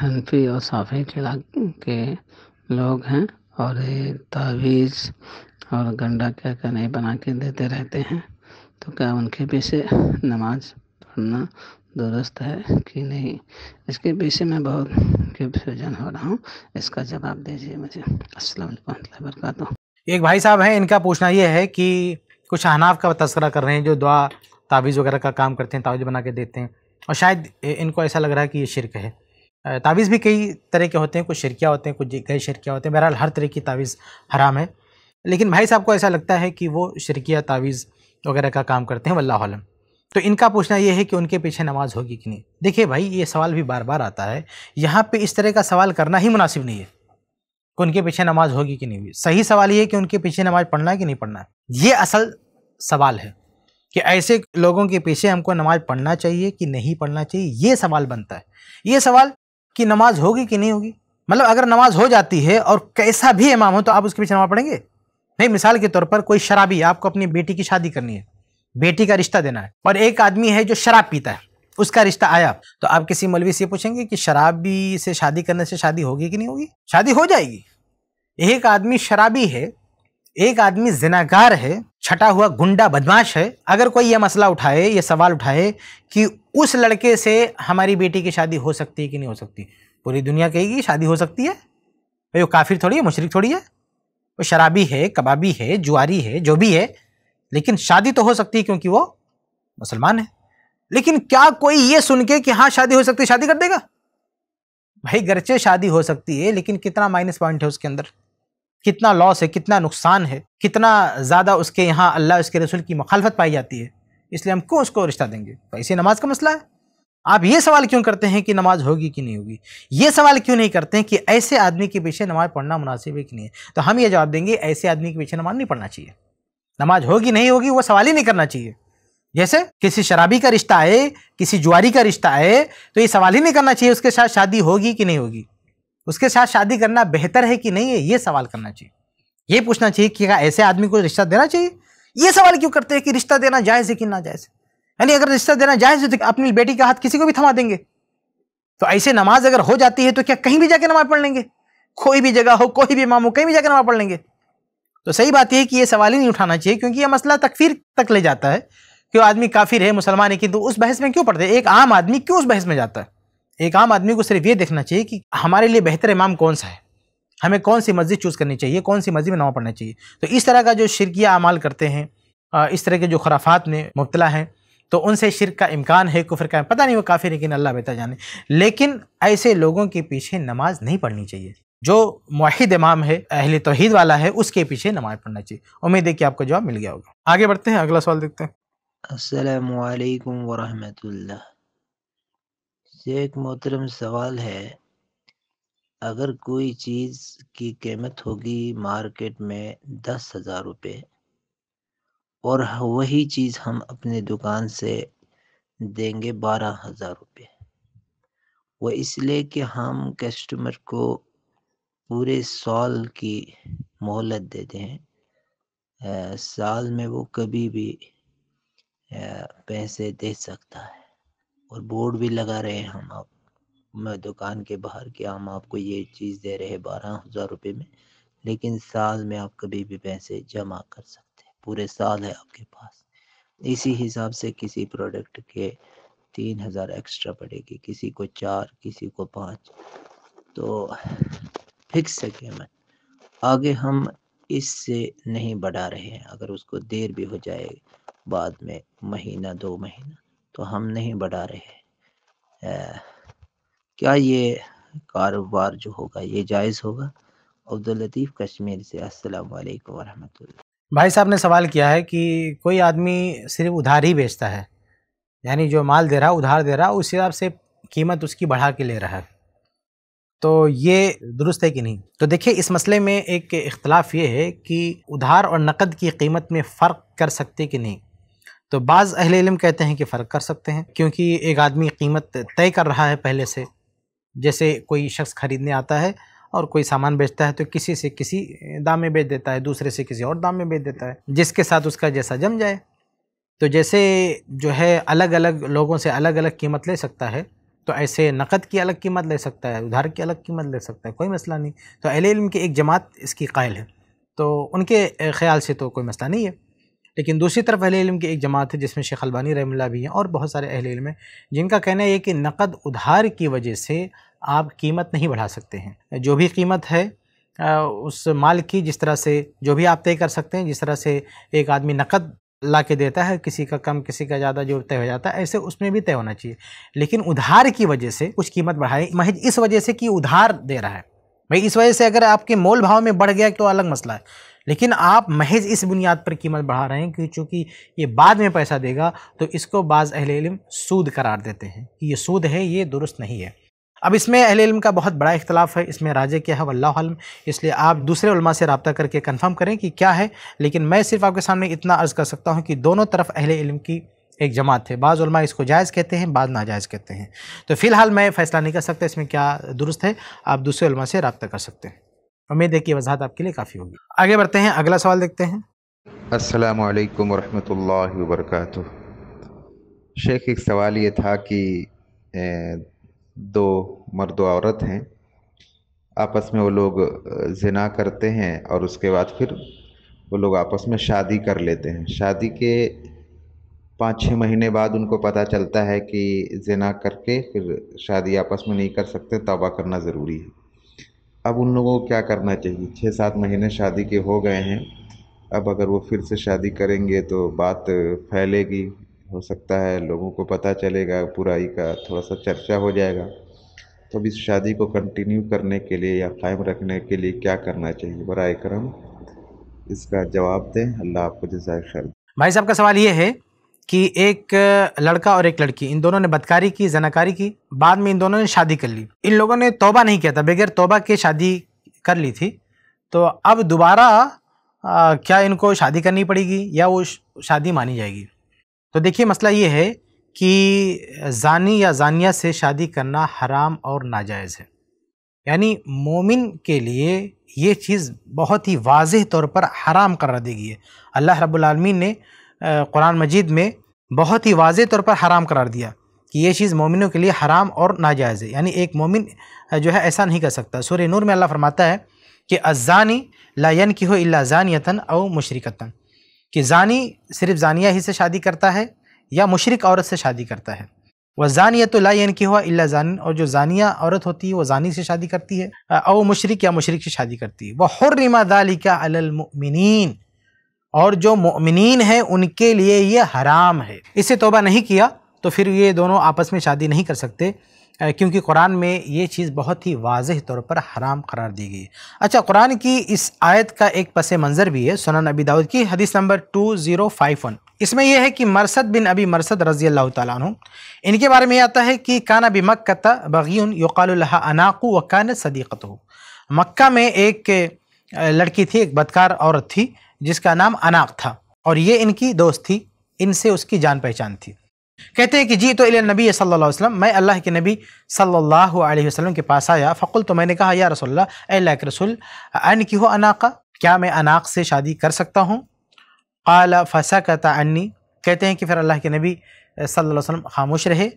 हनफी और खिला के लोग हैं और ये तावीज़ और गंडा क्या क्या नहीं बना के देते रहते हैं तो क्या उनके पीछे नमाज पढ़ना दुरुस्त है कि नहीं इसके पीछे मैं बहुत कंफ्यूजन हो रहा हूँ इसका जवाब दीजिए मुझे असल वरक एक भाई साहब हैं इनका पूछना यह है कि कुछ अहनाफ का तस्करा कर रहे हैं जो दुआ तावीज़ वगैरह का काम करते हैं तावीज़ बना के देते हैं और शायद इनको ऐसा लग रहा है कि ये शिरक है तावीज़ भी कई तरह के होते हैं कुछ शिरकिया होते हैं कुछ गैर शिरकिया होते हैं बहरहाल हर तरह की तावीज़ हराम है लेकिन भाई साहब को ऐसा लगता है कि वो शिरकिया तावीज़ वगैरह का काम करते हैं वल्लाम तो इनका पूछना यह है कि उनके पीछे नमाज होगी कि नहीं देखिए भाई ये सवाल भी बार बार आता है यहाँ पर इस तरह का सवाल करना ही मुनासिब नहीं है कि उनके पीछे नमाज होगी कि नहीं सही सवाल ये है कि उनके पीछे नमाज पढ़ना है कि नहीं पढ़ना है ये असल सवाल है कि ऐसे लोगों के पीछे हमको नमाज पढ़ना चाहिए कि नहीं पढ़ना चाहिए ये सवाल बनता है ये सवाल कि नमाज होगी कि नहीं होगी मतलब अगर नमाज हो जाती है और कैसा भी इमाम हो तो आप उसके पीछे नमाज पढ़ेंगे नहीं मिसाल के तौर पर कोई शराबी आपको अपनी बेटी की शादी करनी है बेटी का रिश्ता देना है और एक आदमी है जो शराब पीता है उसका रिश्ता आया तो आप किसी मौलवी से पूछेंगे कि शराबी से शादी करने से शादी होगी कि नहीं होगी शादी हो जाएगी एक आदमी शराबी है एक आदमी जिनाकार है छटा हुआ गुंडा बदमाश है अगर कोई यह मसला उठाए ये सवाल उठाए कि उस लड़के से हमारी बेटी की शादी हो सकती है कि नहीं हो सकती पूरी दुनिया कहेगी शादी हो सकती है भाई वो काफिर थोड़ी है मुशरक थोड़ी है वो शराबी है कबाबी है जुआरी है जो भी है लेकिन शादी तो हो सकती है क्योंकि वो मुसलमान है लेकिन क्या कोई ये सुन के कि हाँ शादी हो सकती है शादी कर देगा भाई गरचे शादी हो सकती है लेकिन कितना माइनस पॉइंट है उसके अंदर कितना लॉस है कितना नुकसान है कितना ज़्यादा उसके यहाँ अल्लाह उसके रसूल की मुखालफत पाई जाती है इसलिए हम क्यों उसको रिश्ता देंगे पैसे तो नमाज का मसला है आप ये सवाल क्यों करते हैं कि नमाज होगी कि नहीं होगी ये सवाल क्यों नहीं करते हैं कि ऐसे आदमी के पीछे नमाज पढ़ना मुनासिब है कि नहीं है तो हम ये जवाब देंगे ऐसे आदमी के पीछे नमाज नहीं पढ़ना चाहिए नमाज होगी नहीं होगी वो सवाल ही नहीं करना चाहिए जैसे किसी शराबी का रिश्ता है किसी जुआरी का रिश्ता है तो ये सवाल ही नहीं करना चाहिए उसके साथ शादी होगी कि नहीं होगी उसके साथ शादी करना बेहतर है कि नहीं है ये सवाल करना चाहिए ये पूछना चाहिए कि क्या ऐसे आदमी को रिश्ता देना चाहिए ये सवाल क्यों करते हैं कि रिश्ता देना जायज़ है कि ना जायज़ यानी अगर रिश्ता देना जायज़ है तो अपनी बेटी का हाथ किसी को भी थमा देंगे तो ऐसे नमाज अगर हो जाती है तो क्या कहीं भी जाके नमाज पढ़ लेंगे कोई भी जगह हो कोई भी इमाम हो कहीं भी जाकर नमाज पढ़ लेंगे तो सही बात यह है कि ये सवाल ही नहीं उठाना चाहिए क्योंकि यह मसला तकफीर तक ले जाता है कि वो आदमी काफिर है मुसलमान है किंतु उस बहस में क्यों पड़ते एक आम आदमी क्यों उस बहस में जाता है एक आम आदमी को सिर्फ ये देखना चाहिए कि हमारे लिए बेहतर इमाम कौन सा है हमें कौन सी मस्जिद चूज़ करनी चाहिए कौन सी मस्जिद में नमा पढ़ना चाहिए तो इस तरह का जो शिरकिया अमाल करते हैं इस तरह के जो खराफात में मुबतला हैं तो उनसे शिरक का इम्कान है कुफर का पता नहीं वो काफ़ी लेकिन अल्लाह बेहतर जाने लेकिन ऐसे लोगों के पीछे नमाज नहीं पढ़नी चाहिए जो माहिद इमाम है अहले तोहद वाला है उसके पीछे नमाज पढ़ना चाहिए उम्मीद है कि आपको जवाब मिल गया होगा आगे बढ़ते हैं अगला सवाल देखते हैं असलकम वरहमतुल्लाह एक मोहतरम सवाल है अगर कोई चीज़ की कीमत होगी मार्केट में दस हज़ार रुपये और वही चीज़ हम अपने दुकान से देंगे बारह हज़ार रुपये वो इसलिए कि हम कस्टमर को पूरे साल की मोहलत देते हैं साल में वो कभी भी पैसे दे सकता है और बोर्ड भी लगा रहे हैं हम आप मैं दुकान के बाहर के हम आपको ये चीज़ दे रहे हैं बारह हज़ार रुपये में लेकिन साल में आप कभी भी पैसे जमा कर सकते हैं पूरे साल है आपके पास इसी हिसाब से किसी प्रोडक्ट के तीन हज़ार एक्स्ट्रा पड़ेगी किसी को चार किसी को पाँच तो फिक्स है कीमत आगे हम इससे नहीं बढ़ा रहे हैं अगर उसको देर भी हो जाए बाद में महीना दो महीना तो हम नहीं बढ़ा रहे क्या ये कारोबार जो होगा ये जायज़ होगा अब्दुल लतीफ़ कश्मीर से अस्सलाम वालेकुम वरहमतुल्लाह भाई साहब ने सवाल किया है कि कोई आदमी सिर्फ उधार ही बेचता है यानी जो माल दे रहा उधार दे रहा उस हिसाब से कीमत उसकी बढ़ा के ले रहा है तो ये दुरुस्त है कि नहीं तो देखिए इस मसले में एक इख्तलाफ ये है कि उधार और नकद की कीमत में फ़र्क कर सकते कि नहीं तो बाज़ अहले इल्म कहते हैं कि फ़र्क कर सकते हैं क्योंकि एक आदमी कीमत तय कर रहा है पहले से जैसे कोई शख्स ख़रीदने आता है और कोई सामान बेचता है तो किसी से किसी दाम में बेच देता है दूसरे से किसी और दाम में बेच देता है जिसके साथ उसका जैसा जम जाए तो जैसे जो है अलग अलग लोगों से अलग अलग कीमत ले सकता है तो ऐसे नकद की अलग कीमत ले सकता है उधार की अलग कीमत ले सकता है कोई मसला नहीं तो अहिल इल्म की एक जमात इसकी कायल है तो उनके ख्याल से तो कोई मसला नहीं है लेकिन दूसरी तरफ अहल इल्म की एक जमात है जिसमें शेख अलबानी रहमिल्ला भी हैं और बहुत सारे अहल इल्म हैं जिनका कहना है कि नकद उधार की वजह से आप कीमत नहीं बढ़ा सकते हैं जो भी कीमत है उस माल की जिस तरह से जो भी आप तय कर सकते हैं जिस तरह से एक आदमी नकद ला के देता है किसी का कम किसी का ज़्यादा जो तय हो जाता है ऐसे उसमें भी तय होना चाहिए लेकिन उधार की वजह से कुछ कीमत बढ़ाई महज इस वजह से कि उधार दे रहा है भाई इस वजह से अगर आपके मोल भाव में बढ़ गया तो अलग मसला है लेकिन आप महज इस बुनियाद पर कीमत बढ़ा रहे हैं कि चूँकि ये बाद में पैसा देगा तो इसको बाज़ अहल इलम सूद करार देते हैं कि ये सूद है ये दुरुस्त नहीं है अब इसमें अहल इलम का बहुत बड़ा इख्तलाफ है इसमें राजे क्या है वल्लाम इसलिए आप दूसरे उलमा से रबता करके कन्फर्म करें कि क्या है लेकिन मैं सिर्फ आपके सामने इतना अर्ज़ कर सकता हूँ कि दोनों तरफ अहल इल्म की एक जमात है बाज़ इसको जायज़ कहते हैं बाद नाजायज़ कहते हैं तो फ़िलहाल मैं फ़ैसला नहीं कर सकता इसमें क्या दुरुस्त है आप दूसरे उलमा से रबता कर सकते हैं उम्मीद है कि वजाहत आपके लिए काफ़ी होगी आगे बढ़ते हैं अगला सवाल देखते हैं अस्सलाम वालेकुम वरहमतुल्लाहि शेख एक सवाल ये था कि दो मर्द औरत हैं आपस में वो लोग जना करते हैं और उसके बाद फिर वो लोग आपस में शादी कर लेते हैं शादी के पाँच छः महीने बाद उनको पता चलता है कि जना करके फिर शादी आपस में नहीं कर सकते तोबा करना ज़रूरी है अब उन लोगों को क्या करना चाहिए छः सात महीने शादी के हो गए हैं अब अगर वो फिर से शादी करेंगे तो बात फैलेगी हो सकता है लोगों को पता चलेगा बुराई का थोड़ा सा चर्चा हो जाएगा तो अब इस शादी को कंटिन्यू करने के लिए या कायम रखने के लिए क्या करना चाहिए बर करम इसका जवाब दें अल्लाह आपको जजाय खैर भाई साहब का सवाल ये है कि एक लड़का और एक लड़की इन दोनों ने बदकारी की जनाकारी की बाद में इन दोनों ने शादी कर ली इन लोगों ने तोबा नहीं किया था बगैर तोबा के शादी कर ली थी तो अब दोबारा क्या इनको शादी करनी पड़ेगी या वो शादी मानी जाएगी तो देखिए मसला ये है कि जानी या जानिया से शादी करना हराम और नाजायज़ है यानी मोमिन के लिए ये चीज़ बहुत ही वाज तौर पर हराम करार दी गई है अल्लाह रब्बुल रबालमीन ने कुरान मजीद में बहुत ही वाज तौर पर हराम करार दिया कि ये चीज़ मोमिनों के लिए हराम और नाजायज़ है यानी एक मोमिन जो है ऐसा नहीं कर सकता सूर्य नूर में अल्लाह फरमाता है कि अजानी लायन की हो अल्ला जानियतन और मशरकता कि जानी सिर्फ जानिया ही से शादी करता है या मशरक़ औरत से शादी करता है वह जानिया तो लायन की हो अल्ला जान और जो जानिया औरत होती है वो जानी से शादी करती है और मशरक़ या मशरक़ से शादी करती है वह हुर्रमा दालिका अलमिन और जो मोमिन हैं उनके लिए ये हराम है इसे तोबा नहीं किया तो फिर ये दोनों आपस में शादी नहीं कर सकते क्योंकि कुरान में ये चीज़ बहुत ही वाज तौर पर हराम करार दी गई है अच्छा कुरान की इस आयत का एक पस मंज़र भी है सोना नबी दाऊद की हदीस number two zero five one इसमें यह है कि मरसद बिन अबी मरसद रज़ी अल्लाह तु इनके बारे में आता है कि काना बी मक्ता बगीन यौकाल्ला अनाकू व कान सदीक़त हो मक्का में एक लड़की थी एक बदकार औरत थी जिसका नाम अनाक था और ये इनकी दोस्त थी इनसे उसकी जान पहचान थी कहते हैं कि जी तो नबी सल्लल्लाहु अलैहि वसल्लम मैं अल्लाह के नबी सल्लल्लाहु अलैहि वसल्लम के पास आया फ़कुल तो मैंने कहा या रसोल्ला अल्लाह के रसुल अन की हो अनाका क्या मैं अनाक से शादी कर सकता हूँ अला फसा कहता अन्नी कहते हैं कि फिर अल्लाह के नबी सल्लल्लाहु खामोश रहे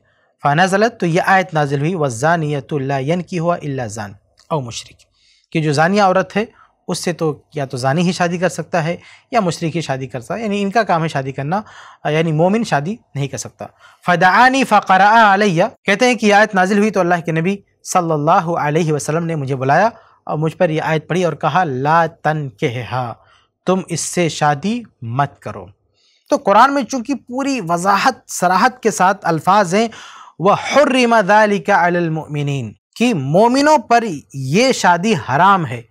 फ़ाना ज़लत तो यह आयत नाजिल हुई वज़ानियतुल्ला यन की हुआ अल्ला जान और मशरक कि जो जानिया औरत है उससे तो या तो जानी ही शादी कर सकता है या मुशरक ही शादी कर सकता है यानी इनका काम है शादी करना यानी मोमिन शादी नहीं कर सकता फ़दानी फ़रा आलिया कहते हैं कि आयत नाजिल हुई तो अल्लाह के नबी सल्लल्लाहु अलैहि वसल्लम ने मुझे बुलाया और मुझ पर यह आयत पढ़ी और कहा ला तन के हा तुम इससे शादी मत करो तो कुरान में चूँकि पूरी वजाहत सराहत के साथ अल्फाज हैं वह हर्रमदालिका अलमिन कि मोमिनों पर यह शादी हराम है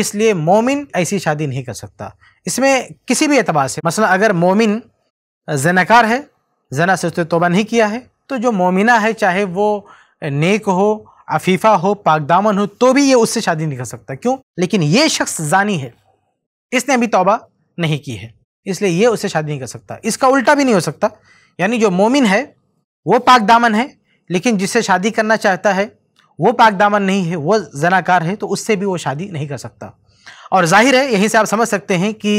इसलिए मोमिन ऐसी शादी नहीं कर सकता इसमें किसी भी एतबार से मसला अगर मोमिन जनाकार है जना से उसने तोबा नहीं किया है तो जो मोमिना है चाहे वो नेक हो अफीफा हो पाकदामन हो तो भी ये उससे शादी नहीं कर सकता क्यों लेकिन ये शख्स जानी है इसने अभी तोबा नहीं की है इसलिए ये उससे शादी नहीं कर सकता इसका उल्टा भी नहीं हो सकता यानी जो मोमिन है वो पाक दामन है लेकिन जिससे शादी करना चाहता है वो पाक दामन नहीं है वो जनाकार है तो उससे भी वो शादी नहीं कर सकता और जाहिर है यहीं से आप समझ सकते हैं कि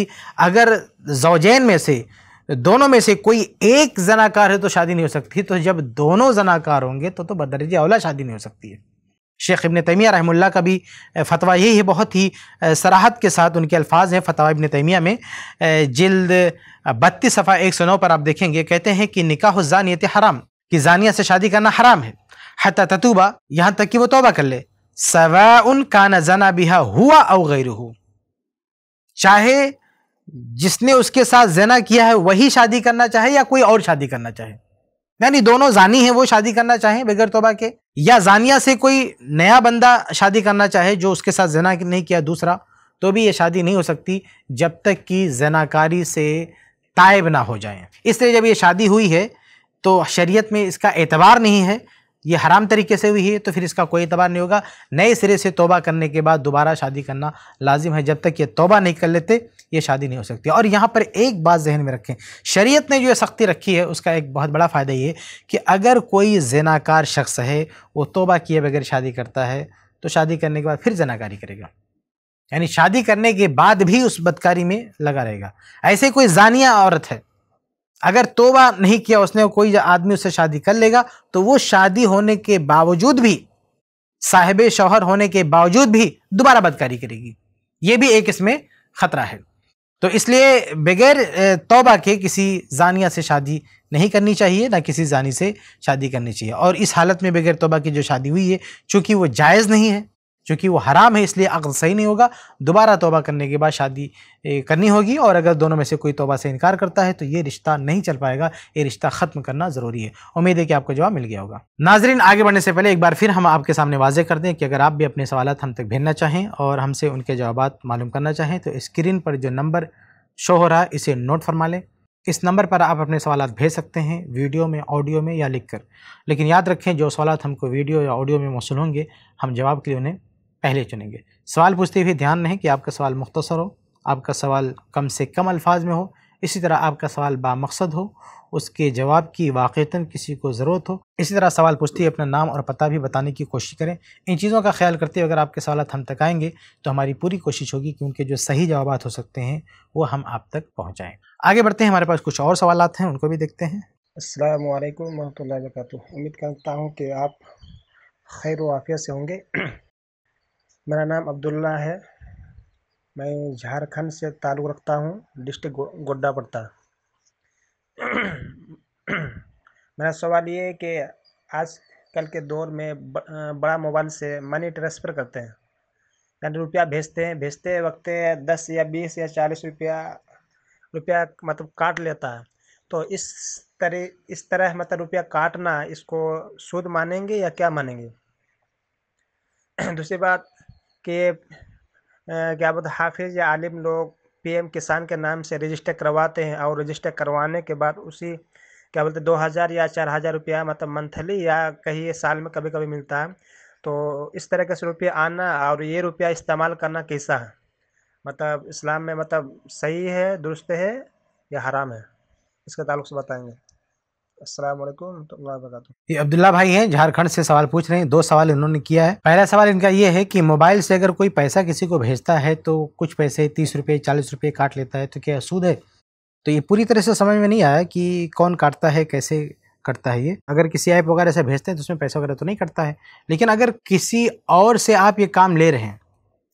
अगर जौजैन में से दोनों में से कोई एक जनाकार है तो शादी नहीं हो सकती तो जब दोनों जनाकार होंगे तो तो बदरज अवला शादी नहीं हो सकती है शेख इबन तैमिया रहमुल्ला का भी फतवा यही है बहुत ही सराहत के साथ उनके अल्फाज हैं फतवा इबन तैमिया में जल्द बत्तीस सफ़ा एक सौ नौ पर आप देखेंगे कहते हैं कि निकाह जानियत हराम कि जानिया से शादी करना हराम है हता ततुबा यहाँ तक कि वो तोबा कर ले सवा उन काना जना बिहा हुआ और गैर चाहे जिसने उसके साथ जना किया है वही शादी करना चाहे या कोई और शादी करना चाहे यानी दोनों जानी है वो शादी करना चाहे बगैर तोबा के या जानिया से कोई नया बंदा शादी करना चाहे जो उसके साथ जना नहीं किया दूसरा तो भी ये शादी नहीं हो सकती जब तक कि जनाकारी से तायब ना हो जाए इसलिए जब ये शादी हुई है तो शरीयत में इसका एतबार नहीं है ये हराम तरीके से हुई है तो फिर इसका कोई एतबार नहीं होगा नए सिरे से तोबा करने के बाद दोबारा शादी करना लाजिम है जब तक ये तोबा नहीं कर लेते ये शादी नहीं हो सकती और यहाँ पर एक बात जहन में रखें शरीयत ने जो सख्ती रखी है उसका एक बहुत बड़ा फ़ायदा ये कि अगर कोई जनाकार शख्स है वो तोबा किए बगैर शादी करता है तो शादी करने के बाद फिर जनाकारी करेगा यानी शादी करने के बाद भी उस बदकारी में लगा रहेगा ऐसे कोई जानिया औरत है अगर तोबा नहीं किया उसने कोई आदमी उससे शादी कर लेगा तो वो शादी होने के बावजूद भी साहेब शौहर होने के बावजूद भी दोबारा बदकारी करेगी ये भी एक इसमें खतरा है तो इसलिए बगैर तोबा के किसी जानिया से शादी नहीं करनी चाहिए ना किसी जानी से शादी करनी चाहिए और इस हालत में बगैर तोबा की जो शादी हुई है चूँकि वो जायज़ नहीं है क्योंकि वो हराम है इसलिए अक्ल सही नहीं होगा दोबारा तोबा करने के बाद शादी करनी होगी और अगर दोनों में से कोई तोबा से इनकार करता है तो ये रिश्ता नहीं चल पाएगा ये रिश्ता ख़त्म करना ज़रूरी है उम्मीद है कि आपको जवाब मिल गया होगा नाजरीन आगे बढ़ने से पहले एक बार फिर हम आपके सामने वाजे कर दें कि अगर आप भी अपने सवाल हम तक भेजना चाहें और हमसे उनके जवाब मालूम करना चाहें तो स्क्रीन पर जो नंबर शो हो रहा है इसे नोट फरमा लें इस नंबर पर आप अपने सवाल भेज सकते हैं वीडियो में ऑडियो में या लिख कर लेकिन याद रखें जो सवाल हमको वीडियो या ऑडियो में मौसू होंगे हम जवाब के लिए उन्हें पहले चुनेंगे सवाल पूछते हुए ध्यान रहें कि आपका सवाल मुख्तसर हो आपका सवाल कम से कम अल्फाज में हो इसी तरह आपका सवाल बामकसद हो उसके जवाब की वाक़ता किसी को ज़रूरत हो इसी तरह सवाल पूछते हुए अपना नाम और पता भी बताने की कोशिश करें इन चीज़ों का ख्याल करते हुए अगर आपके सवाल हम तक आएंगे तो हमारी पूरी कोशिश होगी कि उनके जो सही जवाब हो सकते हैं वो हम आप तक पहुँचाएँ आगे बढ़ते हैं हमारे पास कुछ और सवाल हैं उनको भी देखते हैं अल्लाम वरह वरक उम्मीद करता हूँ कि आप खैर वाफ़िया से होंगे मेरा नाम अब्दुल्ला है मैं झारखंड से ताल्लुक़ रखता हूँ डिस्ट्रिक्ट गो, गोड्डा पड़ता मेरा सवाल ये है कि आज कल के दौर में ब, बड़ा मोबाइल से मनी ट्रांसफ़र करते हैं यानी रुपया भेजते हैं भेजते वक्त दस या बीस या चालीस रुपया रुपया मतलब काट लेता है तो इस तरह इस तरह मतलब रुपया काटना इसको शुद्ध मानेंगे या क्या मानेंगे दूसरी बात के क्या बोलते हाफिज या आलिम लोग पीएम किसान के नाम से रजिस्टर करवाते हैं और रजिस्टर करवाने के बाद उसी क्या बोलते दो हज़ार या चार हज़ार रुपया मतलब मंथली या कहीं साल में कभी कभी मिलता है तो इस तरह से रुपये आना और ये रुपया इस्तेमाल करना कैसा है मतलब इस्लाम में मतलब सही है दुरुस्त है या हराम है इसके ताल्लुक से बताएंगे ये अब्दुल्ला भाई हैं झारखंड से सवाल पूछ रहे हैं दो सवाल इन्होंने किया है पहला सवाल इनका ये है कि मोबाइल से अगर कोई पैसा किसी को भेजता है तो कुछ पैसे तीस रुपये चालीस रुपये काट लेता है तो क्या सूद है तो ये पूरी तरह से समझ में नहीं आया कि कौन काटता है कैसे करता है ये अगर किसी ऐप वगैरह से भेजते हैं तो उसमें पैसा वगैरह तो नहीं कटता है लेकिन अगर किसी और से आप ये काम ले रहे हैं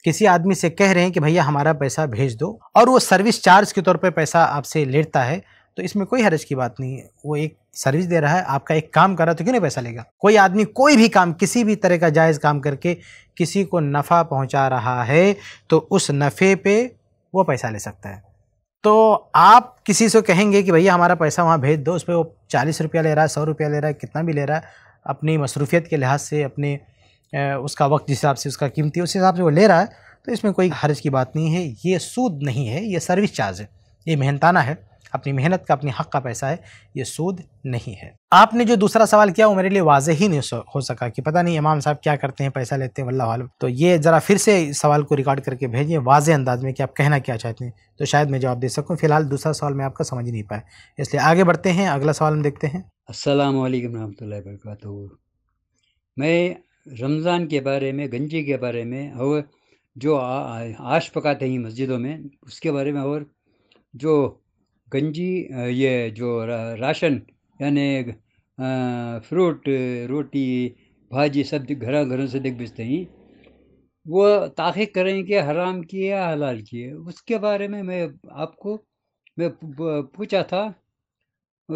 किसी आदमी से कह रहे हैं कि भैया हमारा पैसा भेज दो और वो सर्विस चार्ज के तौर पर पैसा आपसे लेता है तो इसमें कोई हरज की बात नहीं है वो एक सर्विस दे रहा है आपका एक काम कर रहा है तो क्यों नहीं पैसा लेगा कोई आदमी कोई भी काम किसी भी तरह का जायज़ काम करके किसी को नफ़ा पहुंचा रहा है तो उस नफ़े पे वो पैसा ले सकता है तो आप किसी से कहेंगे कि भैया हमारा पैसा वहाँ भेज दो उस पर वो चालीस रुपया ले रहा है सौ रुपया ले रहा है कितना भी ले रहा है अपनी मसरूफियत के लिहाज से अपने उसका वक्त जिस हिसाब से उसका कीमती उस हिसाब से वो ले रहा है तो इसमें कोई हर्ज की बात नहीं है ये सूद नहीं है ये सर्विस चार्ज है ये मेहनताना है अपनी मेहनत का अपने हक का पैसा है ये सूद नहीं है आपने जो दूसरा सवाल किया वो मेरे लिए वाज ही नहीं हो सका कि पता नहीं इमाम साहब क्या करते हैं पैसा लेते हैं वल्ला आलम तो ये ज़रा फिर से सवाल को रिकॉर्ड करके भेजिए वाज अंदाज में कि आप कहना क्या चाहते हैं तो शायद मैं जवाब दे सकूँ फिलहाल दूसरा सवाल मैं आपका समझ नहीं पाया इसलिए आगे बढ़ते हैं अगला सवाल हम देखते हैं असल वरहमल वर्क मैं रमज़ान के बारे में गंजी के बारे में और जो आश पकाते हैं मस्जिदों में उसके बारे में और जो गंजी ये जो राशन यानी फ्रूट रोटी भाजी सब घरा घरों से देख बेचते हैं वो ताक़िक करें कि हराम की या हलाल की है उसके बारे में मैं आपको मैं पूछा था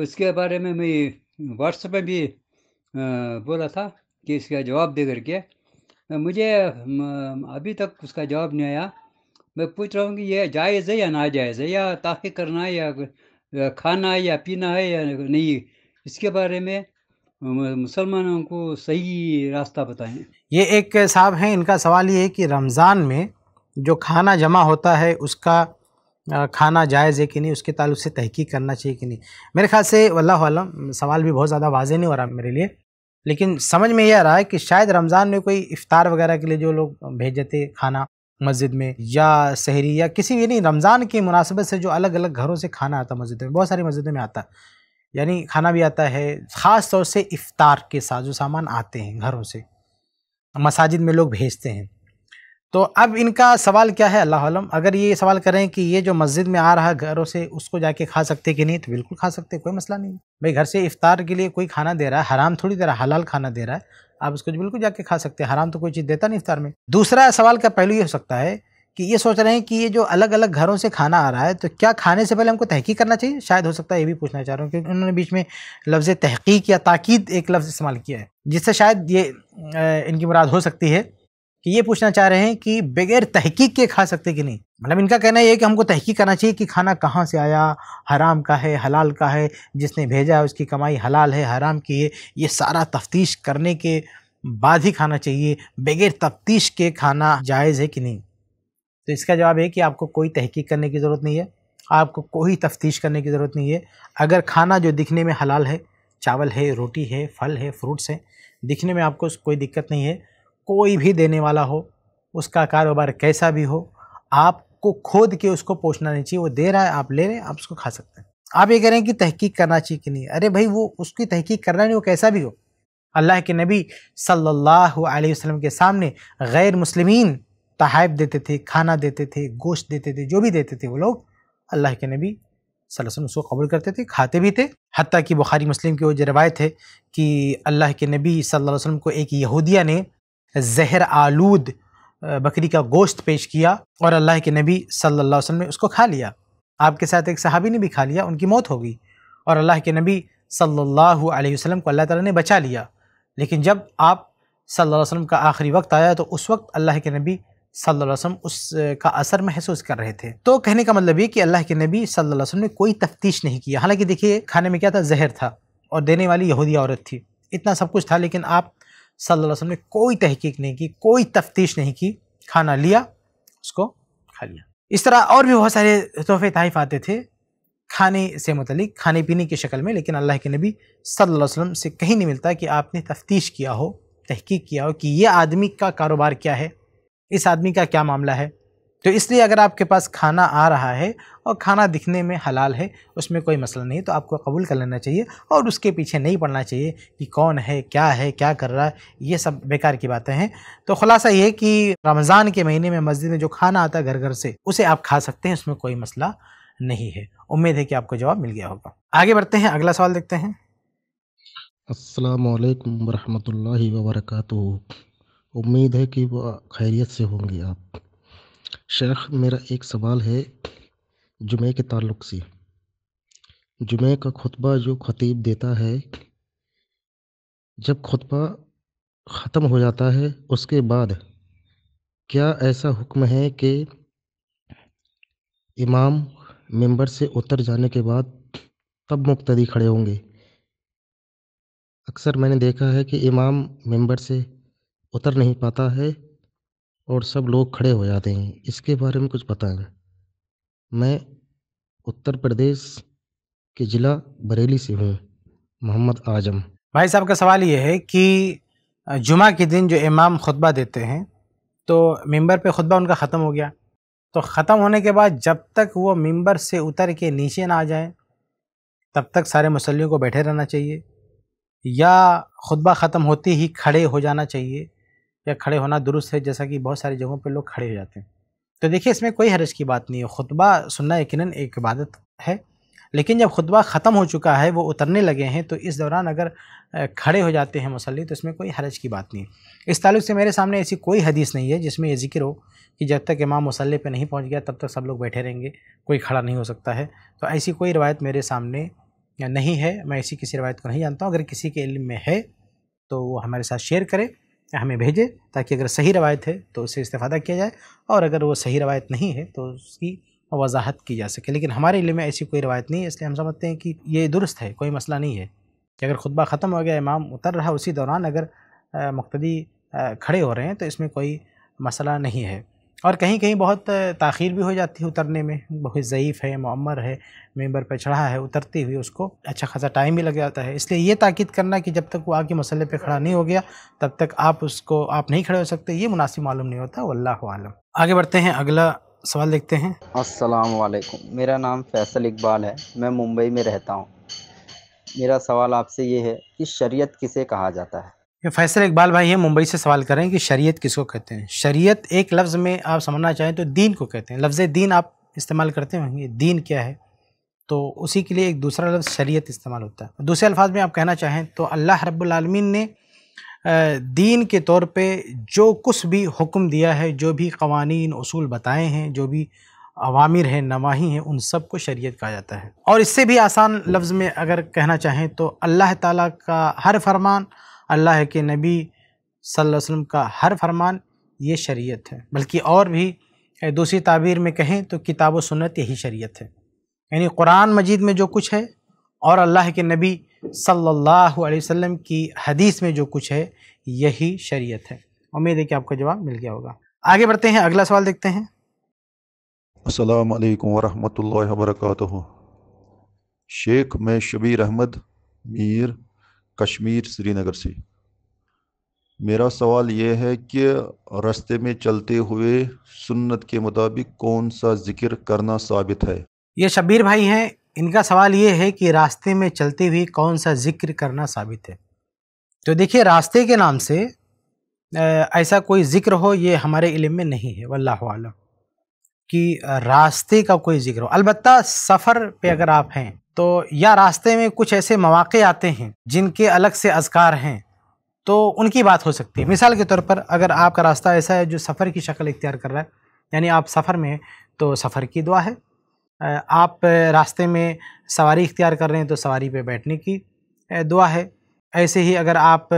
उसके बारे में मैं व्हाट्सएप में भी बोला था कि इसका जवाब दे करके मुझे अभी तक उसका जवाब नहीं आया मैं पूछ रहा हूँ कि यह जायज़ है या नाजायज़ है या ताकि करना है या खाना है या पीना है या नहीं इसके बारे में मुसलमानों को सही रास्ता बताएं ये एक साहब हैं इनका सवाल ये है कि रमज़ान में जो खाना जमा होता है उसका खाना जायज़ है कि नहीं उसके ताल्लुक से तहकीक करना चाहिए कि नहीं मेरे ख्याल से वल्लाह आलम सवाल भी बहुत ज़्यादा वाजे नहीं हो रहा मेरे लिए लेकिन समझ में यह आ रहा है कि शायद रमज़ान में कोई इफ़ार वगैरह के लिए जो लोग भेज देते खाना मस्जिद में या शहरी या किसी भी नहीं रमज़ान की मुनासिबत से जो अलग अलग घरों से खाना आता मस्जिद में बहुत सारी मस्जिदों में आता यानी खाना भी आता है ख़ास तौर से इफ़ार के साथ जो सामान आते हैं घरों से मसाजिद में लोग भेजते हैं तो अब इनका सवाल क्या है अल्लाह आलम अगर ये सवाल करें कि ये जो मस्जिद में आ रहा घरों से उसको जाके खा सकते कि नहीं तो बिल्कुल खा सकते कोई मसला नहीं भाई घर से इफ़ार के लिए कोई खाना दे रहा है हराम थोड़ी दे रहा है हलाल खाना दे रहा है आप उसको बिल्कुल जाके खा सकते हैं हराम तो कोई चीज़ देता नहीं इफ्तार में दूसरा सवाल का पहलू ये हो सकता है कि ये सोच रहे हैं कि ये जो अलग अलग घरों से खाना आ रहा है तो क्या खाने से पहले हमको तहकीक करना चाहिए शायद हो सकता है ये भी पूछना चाह रहा हूँ क्योंकि उन्होंने बीच में लफ्ज़ तहकीक या ताकीद एक लफ्ज़ इस्तेमाल किया है जिससे शायद ये इनकी मुराद हो सकती है कि ये पूछना चाह रहे हैं कि बगैर तहकीक के खा सकते कि नहीं मतलब इनका कहना ये है कि हमको तहकीक करना चाहिए कि खाना कहाँ से आया हराम का है हलाल का है जिसने भेजा है उसकी कमाई हलाल है हराम की है ये सारा तफ्तीश करने के बाद ही खाना चाहिए बगैर तफ्तीश के खाना जायज़ है कि नहीं तो इसका जवाब है कि आपको कोई तहकीक करने की ज़रूरत नहीं है आपको कोई तफ्तीश करने की ज़रूरत नहीं है अगर खाना जो दिखने में हलाल है चावल है रोटी है फल है फ्रूट्स हैं दिखने में आपको कोई दिक्कत नहीं है कोई भी देने वाला हो उसका कारोबार कैसा भी हो आपको खोद के उसको पहुँचना नहीं चाहिए वो दे रहा है आप ले रहे हैं आप उसको खा सकते हैं आप ये कह रहे हैं कि तहकीक करना चाहिए कि नहीं अरे भाई वो उसकी तहकीक करना नहीं वो कैसा भी हो अल्लाह के नबी सल्लल्लाहु अलैहि वसल्लम के सामने गैर मुस्लिमीन तहाइफ देते थे खाना देते थे गोश्त देते थे जो भी देते थे वो लोग अल्लाह के नबी वसल्लम उसको कबूल करते थे खाते भी थे हती कि बुखारी मुस्लिम की वो जो रवायत है कि अल्लाह के नबी सल्लल्लाहु अलैहि वसल्लम को एक यहूदिया ने जहर आलूद बकरी का गोश्त पेश किया और अल्लाह के नबी सल्लल्लाहु अलैहि वसल्लम ने उसको खा लिया आपके साथ एक सहाबी ने भी खा लिया उनकी मौत हो गई और अल्लाह के नबी सल्लल्लाहु अलैहि वसल्लम को अल्लाह ताला ने बचा लिया लेकिन जब आप सल्लल्लाहु अलैहि वसल्लम का आखिरी वक्त आया तो उस वक्त अल्लाह के नबी सल्लल्लाहु अलैहि वसल्लम उसका असर महसूस कर रहे थे तो कहने का मतलब ये कि अल्लाह के नबी सल्लल्लाहु अलैहि वसल्लम ने कोई तफ्तीश नहीं किया हालांकि देखिए खाने में क्या था जहर था और देने वाली यहूदी औरत थी इतना सब कुछ था लेकिन आप सल्लल्लाहु अलैहि वसल्लम ने कोई तहकीक नहीं की कोई तफ्तीश नहीं की खाना लिया उसको खा लिया इस तरह और भी बहुत सारे तोहफे तहफ़ आते थे खाने से मतलब खाने पीने की शक्ल में लेकिन अल्लाह के नबी सल्लल्लाहु अलैहि वसल्लम से कहीं नहीं मिलता कि आपने तफ्तीश किया हो तहकीक किया हो कि ये आदमी का कारोबार क्या है इस आदमी का क्या मामला है तो इसलिए अगर आपके पास खाना आ रहा है और खाना दिखने में हलाल है उसमें कोई मसला नहीं तो आपको कबूल कर लेना चाहिए और उसके पीछे नहीं पड़ना चाहिए कि कौन है क्या है क्या कर रहा है ये सब बेकार की बातें हैं तो खुलासा ये कि रमज़ान के महीने में मस्जिद में जो खाना आता है घर घर से उसे आप खा सकते हैं उसमें कोई मसला नहीं है उम्मीद है कि आपको जवाब मिल गया होगा आगे बढ़ते हैं अगला सवाल देखते हैं अस्सलाम वालेकुम वरहमतुल्लाहि उम्मीद है कि वह खैरियत से होंगी आप शेख मेरा एक सवाल है जुमे के ताल्लुक़ से जुमे का खुतबा जो ख़तीब देता है जब खुतबा ख़त्म हो जाता है उसके बाद क्या ऐसा हुक्म है कि इमाम मेंबर से उतर जाने के बाद तब मुक्तदी खड़े होंगे अक्सर मैंने देखा है कि इमाम मेंबर से उतर नहीं पाता है और सब लोग खड़े हो जाते हैं इसके बारे में कुछ बताएं मैं उत्तर प्रदेश के ज़िला बरेली से हूँ मोहम्मद आजम भाई साहब का सवाल ये है कि जुमा के दिन जो इमाम खुतबा देते हैं तो मेंबर पे खुतबा उनका ख़त्म हो गया तो ख़त्म होने के बाद जब तक वो मेंबर से उतर के नीचे ना आ जाए तब तक सारे मुसलियों को बैठे रहना चाहिए या खुतबा ख़त्म होते ही खड़े हो जाना चाहिए या खड़े होना दुरुस्त है जैसा कि बहुत सारी जगहों पर लोग खड़े हो जाते हैं तो देखिए इसमें कोई हरज की बात नहीं है खुतबा सुनना यकीन एक इबादत है लेकिन जब खुतबा ख़त्म हो चुका है वो उतरने लगे हैं तो इस दौरान अगर खड़े हो जाते हैं मसल तो इसमें कोई हरज की बात नहीं इस तालुक से मेरे सामने ऐसी कोई हदीस नहीं है जिसमें ये जिक्र हो कि जब तक इमाम मसल पे नहीं पहुंच गया तब तक सब लोग बैठे रहेंगे कोई खड़ा नहीं हो सकता है तो ऐसी कोई रवायत मेरे सामने नहीं है मैं ऐसी किसी रवायत को नहीं जानता हूँ अगर किसी के इल्म में है तो वो हमारे साथ शेयर करें हमें भेजें ताकि अगर सही रवायत है तो उससे इस्तेफ़ादा किया जाए और अगर वो सही रवायत नहीं है तो उसकी वजाहत की जा सके लेकिन हमारे लिए में ऐसी कोई रवायत नहीं है इसलिए हम समझते हैं कि ये दुरुस्त है कोई मसला नहीं है कि अगर खुतबा ख़त्म हो गया इमाम उतर रहा उसी दौरान अगर मकतदी खड़े हो रहे हैं तो इसमें कोई मसला नहीं है और कहीं कहीं बहुत ताखिर भी हो जाती है उतरने में बहुत ज़यीफ़ है मम्मर है मेंबर पे चढ़ा है उतरती हुई उसको अच्छा खासा टाइम भी लग जाता है इसलिए ये ताक़द करना कि जब तक वो आगे मसले पे खड़ा नहीं हो गया तब तक आप उसको आप नहीं खड़े हो सकते ये मुनासिब मालूम नहीं होता वल्लाह आलम आगे बढ़ते हैं अगला सवाल देखते हैं अस्सलाम वालेकुम मेरा नाम फैसल इकबाल है मैं मुंबई में रहता हूँ मेरा सवाल आपसे ये है कि शरीयत किसे कहा जाता है फैसल इकबाल भाई हैं मुंबई से सवाल करें कि शरीयत किसको कहते हैं शरीयत एक लफ्ज़ में आप समझना चाहें तो दीन को कहते हैं लफ्ज़ दीन आप इस्तेमाल करते होंगे दीन क्या है तो उसी के लिए एक दूसरा लफ्ज़ शरीयत इस्तेमाल होता है दूसरे अल्फाज में आप कहना चाहें तो अल्लाह रब्लमीन ने दीन के तौर पर जो कुछ भी हुक्म दिया है जो भी कवानीन असूल बताए हैं जो भी अवामिर हैं नवाही हैं उन सब को शरीयत कहा जाता है और इससे भी आसान लफ्ज़ में अगर कहना चाहें तो अल्लाह ताला का हर फरमान अल्लाह के नबी सल्लल्लाहु अलैहि वसल्लम का हर फरमान ये शरीयत है बल्कि और भी दूसरी ताबीर में कहें तो किताब व सुनत यही शरीयत है यानी कुरान मजीद में जो कुछ है और अल्लाह के नबी सल्लल्लाहु अलैहि वसल्लम की हदीस में जो कुछ है यही शरीयत है उम्मीद है कि आपका जवाब मिल गया होगा आगे बढ़ते हैं अगला सवाल देखते हैं अस्सलाम वालेकुम वरहमतुल्लाहि शेख में शबीर अहमद मीर कश्मीर श्रीनगर से मेरा सवाल ये है कि रास्ते में चलते हुए सुन्नत के मुताबिक कौन सा जिक्र करना साबित है ये शबीर भाई हैं इनका सवाल ये है कि रास्ते में चलते हुए कौन सा जिक्र करना साबित है तो देखिए रास्ते के नाम से ऐसा कोई ज़िक्र हो ये हमारे इलम में नहीं है वल्लाह आलम कि रास्ते का कोई ज़िक्र हो अलबत्त सफ़र पे अगर आप हैं तो या रास्ते में कुछ ऐसे मौाक़े आते हैं जिनके अलग से अजकार हैं तो उनकी बात हो सकती है मिसाल के तौर पर अगर आपका रास्ता ऐसा है जो सफ़र की शक्ल इख्तियार कर रहा है यानी आप सफ़र में तो सफ़र की दुआ है आप रास्ते में सवारी इख्तियार कर रहे हैं तो सवारी पे बैठने की दुआ है ऐसे ही अगर आप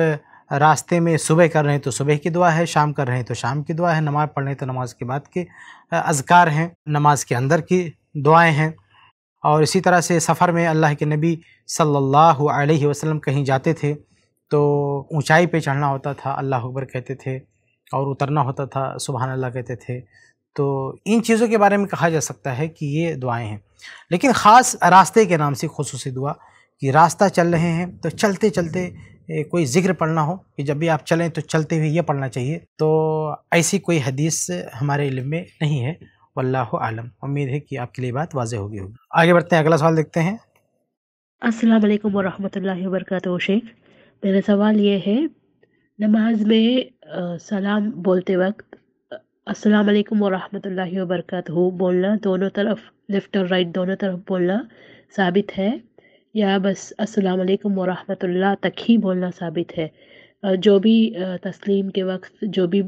रास्ते में सुबह कर रहे हैं तो सुबह की दुआ है शाम कर रहे हैं तो शाम की दुआ है नमाज़ पढ़ रहे हैं तो नमाज के बाद के अजकार हैं नमाज के अंदर की दुआएं हैं और इसी तरह से सफ़र में अल्लाह के नबी सल्लल्लाहु अलैहि वसल्लम कहीं जाते थे तो ऊंचाई पे चढ़ना होता था अल्लाह अकबर कहते थे और उतरना होता था सुबहान अल्लाह कहते थे तो इन चीज़ों के बारे में कहा जा सकता है कि ये दुआएं हैं लेकिन ख़ास रास्ते के नाम से खसूस दुआ कि रास्ता चल रहे हैं तो चलते चलते कोई ज़िक्र पढ़ना हो कि जब भी आप चलें तो चलते हुए ये पढ़ना चाहिए तो ऐसी कोई हदीस हमारे इल्म में नहीं है वल्लाह आलम उम्मीद है कि आपके लिए बात वाजे होगी होगी आगे बढ़ते हैं अगला सवाल देखते हैं अस्सलाम वालेकुम वरहमतुल्लाहि वबरकातुहू शेख मेरा सवाल ये है नमाज में सलाम बोलते वक्त अस्सलाम वालेकुम वरहमतुल्लाहि वबरकातुहू बोलना दोनों तरफ लेफ़्ट और राइट दोनों तरफ बोलना साबित है या बस अस्सलाम वालेकुम वरहमतुल्लाह तक ही बोलना साबित है जो भी तस्लीम के वक्त जो भी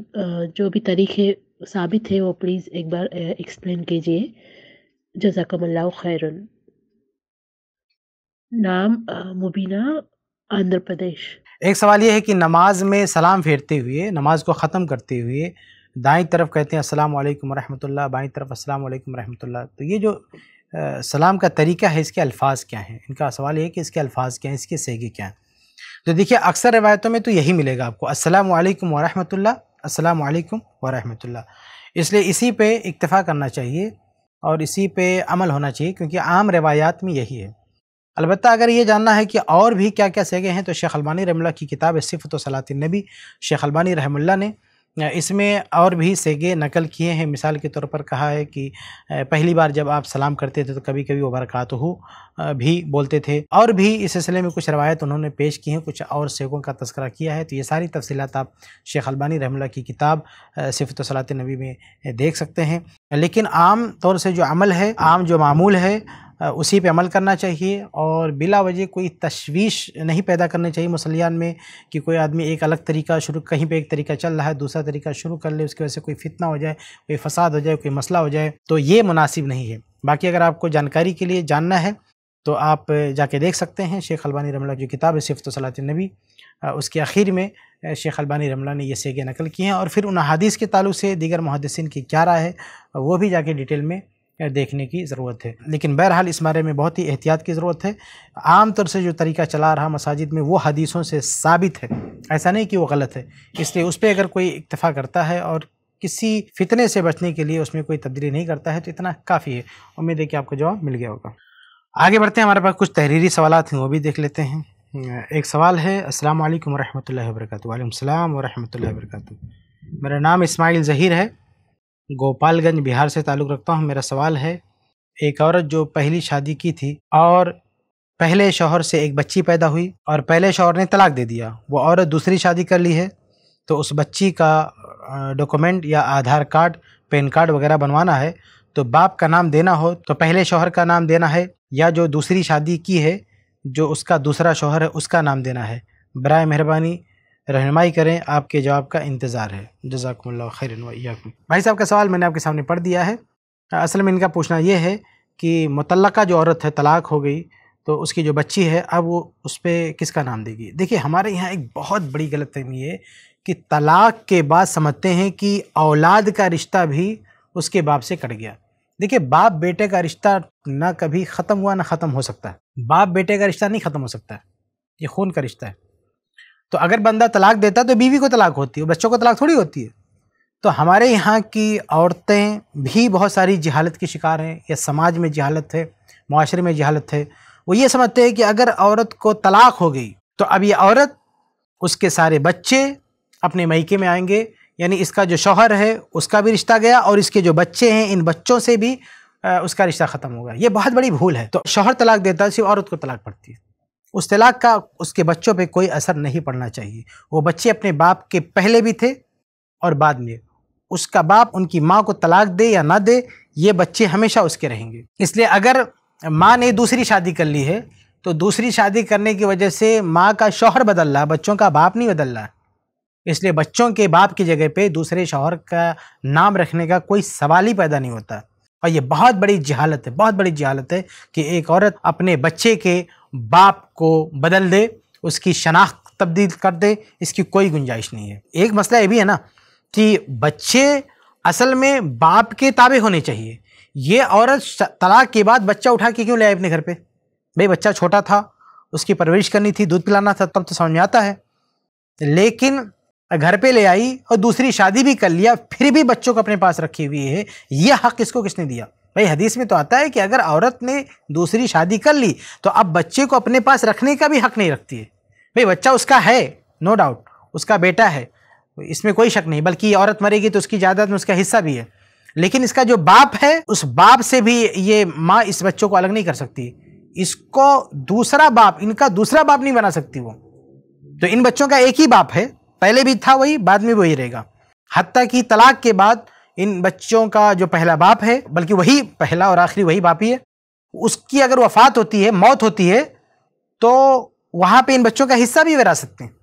जो भी तरीक़े साबित है वो प्लीज़ एक बार एक्सप्लेन कीजिए जजाकमल्ला खैरन नाम मुबीना आंध्र प्रदेश एक सवाल यह है कि नमाज में सलाम फेरते हुए नमाज को ख़त्म करते हुए दाएं तरफ कहते हैं अस्सलाम वालेकुम रहमतुल्लाह बाएं तरफ अस्सलाम वालेकुम रहमतुल्लाह तो ये जो आ, सलाम का तरीका है इसके अल्फाज क्या हैं इनका सवाल ये है कि इसके अल्फाज क्या हैं इसके सहगे क्या हैं तो देखिए अक्सर रवायतों में तो यही मिलेगा आपको अस्सलाम वालेकुम अस्सलाम वालेकुम इसलिए इसी पे इक्तफ़ा करना चाहिए और इसी पे अमल होना चाहिए क्योंकि आम रवायात में यही है अलबत्त अगर ये जानना है कि और भी क्या क्या सेगे हैं तो शेख अलबानी रहमल्ला की किताब सिफत सलातिन नबी शेख अलबानी रहमल्ला ने इसमें और भी सेगे नकल किए हैं मिसाल के तौर पर कहा है कि पहली बार जब आप सलाम करते थे तो कभी कभी वबरकत हो भी बोलते थे और भी इस सिलसिले में कुछ रवायत उन्होंने पेश की हैं कुछ और सेगों का तस्करा किया है तो ये सारी तफसीत आप शेख अलबानी रहमला की किताब सिफत सलात नबी में देख सकते हैं लेकिन आम तौर से जो अमल है आम जो मामूल है उसी पे अमल करना चाहिए और बिला वजह कोई तशवीश नहीं पैदा करनी चाहिए मुसलियान में कि कोई आदमी एक अलग तरीका शुरू कहीं पे एक तरीका चल रहा है दूसरा तरीका शुरू कर ले उसकी वजह से कोई फितना हो जाए कोई फसाद हो जाए कोई मसला हो जाए तो ये मुनासिब नहीं है बाकी अगर आपको जानकारी के लिए जानना है तो आप जाके देख सकते हैं शेख अलबानी रमला की किताब है सिफ्त सलात नबी उसके आखिर में शेख अलबानी रमला ने ये सेगे नकल की हैं और फिर उन हदीस के तालु से दीगर मुहदसिन की क्या राय है वो भी जाके डिटेल में देखने की ज़रूरत है लेकिन बहरहाल इस बारे में बहुत ही एहतियात की ज़रूरत है आम तौर से जो तरीका चला रहा मसाजिद में वो हदीसों से साबित है ऐसा नहीं कि वो गलत है इसलिए उस पर अगर कोई इतफ़ा करता है और किसी फितने से बचने के लिए उसमें कोई तब्दीली नहीं करता है तो इतना काफ़ी है उम्मीद है कि आपको जवाब मिल गया होगा आगे बढ़ते हैं हमारे पास कुछ तहरीरी सवाल हैं वो भी देख लेते हैं एक सवाल है अस्सलाम वालेकुम रहमतुल्लाहि वरकत वालेकुम सलाम व रहमतुल्लाहि मेरा नाम इस्माइल ज़हीर है गोपालगंज बिहार से ताल्लुक़ रखता हूँ मेरा सवाल है एक औरत जो पहली शादी की थी और पहले शोहर से एक बच्ची पैदा हुई और पहले शोहर ने तलाक दे दिया वो औरत दूसरी शादी कर ली है तो उस बच्ची का डॉक्यूमेंट या आधार कार्ड पैन कार्ड वगैरह बनवाना है तो बाप का नाम देना हो तो पहले शोहर का नाम देना है या जो दूसरी शादी की है जो उसका दूसरा शोहर है उसका नाम देना है बर मेहरबानी रहनमाई करें आपके जवाब का इंतज़ार है जजाकमल्ला खैर भाई साहब का सवाल मैंने आपके सामने पढ़ दिया है असल में इनका पूछना यह है कि मुतलका जो औरत है तलाक हो गई तो उसकी जो बच्ची है अब वो उस पर किसका नाम देगी देखिए हमारे यहाँ एक बहुत बड़ी गलत फहमी है कि तलाक के बाद समझते हैं कि औलाद का रिश्ता भी उसके बाप से कट गया देखिए बाप बेटे का रिश्ता ना कभी ख़त्म हुआ ना ख़त्म हो सकता है बाप बेटे का रिश्ता नहीं ख़त्म हो सकता है ये खून का रिश्ता है तो अगर बंदा तलाक देता तो बीवी को तलाक होती है बच्चों को तलाक थोड़ी होती है तो हमारे यहाँ की औरतें भी बहुत सारी जहालत की शिकार हैं या समाज में जहालत है माशरे में जहालत है वो ये समझते हैं कि अगर औरत को तलाक हो गई तो अब ये औरत उसके सारे बच्चे अपने मैके में आएंगे यानी इसका जो शौहर है उसका भी रिश्ता गया और इसके जो बच्चे हैं इन बच्चों से भी उसका रिश्ता ख़त्म होगा ये बहुत बड़ी भूल है तो शौहर तलाक देता है तो सिर्फ औरत को तलाक पड़ती है उस तलाक का उसके बच्चों पे कोई असर नहीं पड़ना चाहिए वो बच्चे अपने बाप के पहले भी थे और बाद में उसका बाप उनकी माँ को तलाक दे या ना दे ये बच्चे हमेशा उसके रहेंगे इसलिए अगर माँ ने दूसरी शादी कर ली है तो दूसरी शादी करने की वजह से माँ का शौहर बदल रहा बच्चों का बाप नहीं बदल रहा इसलिए बच्चों के बाप की जगह पे दूसरे शौहर का नाम रखने का कोई सवाल ही पैदा नहीं होता और ये बहुत बड़ी जहालत है बहुत बड़ी जहालत है कि एक औरत अपने बच्चे के बाप को बदल दे उसकी शनाख्त तब्दील कर दे इसकी कोई गुंजाइश नहीं है एक मसला ये भी है ना कि बच्चे असल में बाप के ताबे होने चाहिए ये औरत तलाक के बाद बच्चा उठा के क्यों ले आए अपने घर पे भाई बच्चा छोटा था उसकी परवरिश करनी थी दूध पिलाना था तब तो समझ में आता है लेकिन घर पे ले आई और दूसरी शादी भी कर लिया फिर भी बच्चों को अपने पास रखी हुई है यह हक इसको किसने दिया भाई हदीस में तो आता है कि अगर औरत ने दूसरी शादी कर ली तो अब बच्चे को अपने पास रखने का भी हक नहीं रखती है भाई बच्चा उसका है नो डाउट उसका बेटा है इसमें कोई शक नहीं बल्कि औरत मरेगी तो उसकी जायदाद में उसका हिस्सा भी है लेकिन इसका जो बाप है उस बाप से भी ये माँ इस बच्चों को अलग नहीं कर सकती इसको दूसरा बाप इनका दूसरा बाप नहीं बना सकती वो तो इन बच्चों का एक ही बाप है पहले भी था वही बाद में वही रहेगा हती कि तलाक के बाद इन बच्चों का जो पहला बाप है बल्कि वही पहला और आखिरी वही बाप ही है उसकी अगर वफात होती है मौत होती है तो वहाँ पे इन बच्चों का हिस्सा भी सकते हैं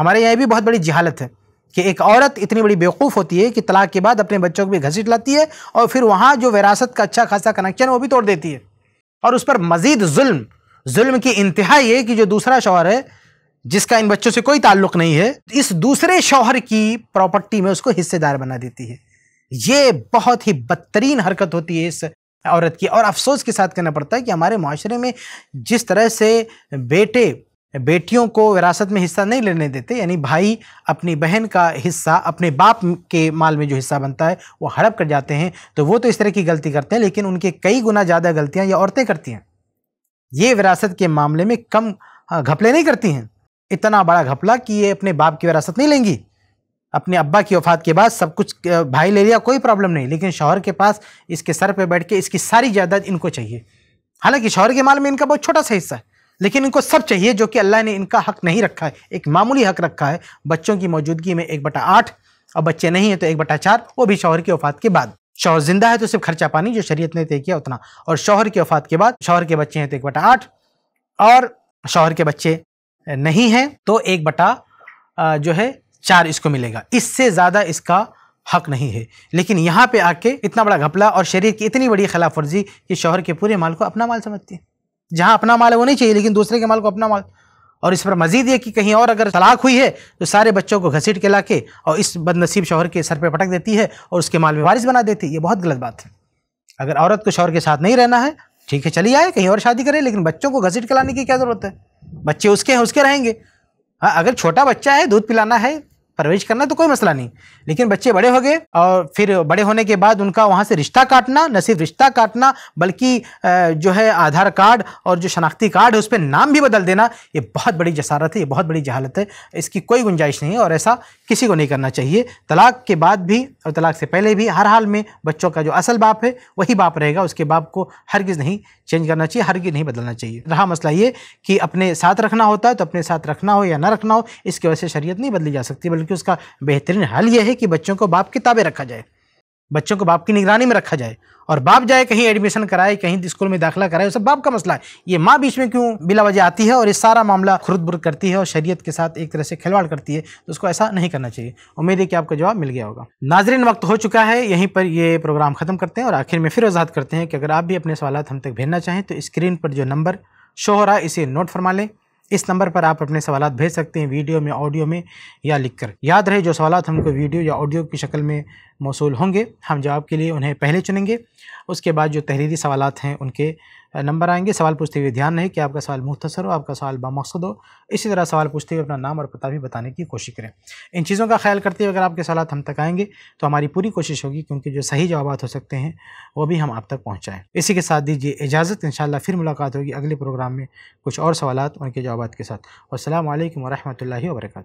हमारे यहाँ भी बहुत बड़ी जहालत है कि एक औरत इतनी बड़ी बेवकूफ़ होती है कि तलाक के बाद अपने बच्चों को भी घसीट लाती है और फिर वहाँ जो विरासत का अच्छा खासा कनेक्शन वो भी तोड़ देती है और उस पर मज़ीद जुल्म जुल्म की इंतहा ये कि जो दूसरा शौहर है जिसका इन बच्चों से कोई ताल्लुक नहीं है इस दूसरे शौहर की प्रॉपर्टी में उसको हिस्सेदार बना देती है ये बहुत ही बदतरीन हरकत होती है इस औरत की और अफसोस के साथ कहना पड़ता है कि हमारे माशरे में जिस तरह से बेटे बेटियों को विरासत में हिस्सा नहीं लेने देते यानी भाई अपनी बहन का हिस्सा अपने बाप के माल में जो हिस्सा बनता है वो हड़प कर जाते हैं तो वो तो इस तरह की गलती करते हैं लेकिन उनके कई गुना ज़्यादा गलतियाँ ये औरतें करती हैं ये विरासत के मामले में कम हाँ, घपले नहीं करती हैं इतना बड़ा घपला कि ये अपने बाप की विरासत नहीं लेंगी अपने अब्बा की वफात के बाद सब कुछ भाई ले लिया कोई प्रॉब्लम नहीं लेकिन शौहर के पास इसके सर पे बैठ के इसकी सारी जायदाद इनको चाहिए हालांकि शौहर के माल में इनका बहुत छोटा सा हिस्सा है लेकिन इनको सब चाहिए जो कि अल्लाह ने इनका हक नहीं रखा है एक मामूली हक रखा है बच्चों की मौजूदगी में एक बटा आठ और बच्चे नहीं हैं तो एक बटा चार वो भी शौहर की वफात के बाद शौहर जिंदा है तो सिर्फ खर्चा पानी जो शरीयत ने तय किया उतना और शौहर की वफात के बाद शौहर के बच्चे हैं तो एक बटा आठ और शौहर के बच्चे नहीं हैं तो एक बटा जो है चार इसको मिलेगा इससे ज़्यादा इसका हक नहीं है लेकिन यहाँ पे आके इतना बड़ा घपला और शरीर की इतनी बड़ी खिलाफ वर्जी कि शोहर के पूरे माल को अपना माल समझती है जहाँ अपना माल है वो नहीं चाहिए लेकिन दूसरे के माल को अपना माल और इस पर मजीद ये कि कहीं और अगर तलाक हुई है तो सारे बच्चों को घसीट के के और इस बदनसीब शोहर के सर पर पटक देती है और उसके माल में वारिस बना देती है ये बहुत गलत बात है अगर औरत को शोहर के साथ नहीं रहना है ठीक है चली आए कहीं और शादी करें लेकिन बच्चों को घसीट के लाने की क्या ज़रूरत है बच्चे उसके हैं उसके रहेंगे हाँ अगर छोटा बच्चा है दूध पिलाना है प्रवेश करना तो कोई मसला नहीं लेकिन बच्चे बड़े हो गए और फिर बड़े होने के बाद उनका वहाँ से रिश्ता काटना न सिर्फ रिश्ता काटना बल्कि जो है आधार कार्ड और जो शनाख्ती कार्ड है उस पर नाम भी बदल देना ये बहुत बड़ी जसारत है ये बहुत बड़ी जहालत है इसकी कोई गुंजाइश नहीं है और ऐसा किसी को नहीं करना चाहिए तलाक के बाद भी और तलाक से पहले भी हर हाल में बच्चों का जो असल बाप है वही बाप रहेगा उसके बाप को हरगिज़ नहीं चेंज करना चाहिए हरगिज़ नहीं बदलना चाहिए रहा मसला ये कि अपने साथ रखना होता है तो अपने साथ रखना हो या ना रखना हो इसकी वजह से शरीय नहीं बदली जा सकती बल्कि बल्कि उसका बेहतरीन हल यह है कि बच्चों को बाप की ताबे रखा जाए बच्चों को बाप की निगरानी में रखा जाए और बाप जाए कहीं एडमिशन कराए कहीं स्कूल में दाखिला कराए सब बाप का मसला है ये माँ बीच में क्यों बिला वजह आती है और ये सारा मामला खुरद बुरद करती है और शरीयत के साथ एक तरह से खिलवाड़ करती है तो उसको ऐसा नहीं करना चाहिए उम्मीद है कि आपका जवाब मिल गया होगा नाजरीन वक्त हो चुका है यहीं पर ये प्रोग्राम ख़त्म करते हैं और आखिर में फिर वजाहत करते हैं कि अगर आप भी अपने सवाल हम तक भेजना चाहें तो स्क्रीन पर जो नंबर शो हो रहा है इसे नोट फरमा लें इस नंबर पर आप अपने सवाल भेज सकते हैं वीडियो में ऑडियो में या लिख कर याद रहे जो सवाल हमको वीडियो या ऑडियो की शक्ल में मौसू होंगे हम जवाब के लिए उन्हें पहले चुनेंगे उसके बाद जो तहरीरी सवाल हैं उनके नंबर आएंगे सवाल पूछते हुए ध्यान नहीं कि आपका सवाल मुख्तसर हो आपका सवाल बामकसद हो इसी तरह सवाल पूछते हुए अपना नाम और पता भी बताने की कोशिश करें इन चीज़ों का ख्याल करते हुए अगर आपके सवाल हम तक आएंगे तो हमारी पूरी कोशिश होगी क्योंकि जो सही जवाब हो सकते हैं वो भी हम आप तक पहुँचाएँ इसी के साथ दीजिए इजाज़त इन फिर मुलाकात होगी अगले प्रोग्राम में कुछ और सवाल उनके जवाब के साथ असल वरहमल वर्का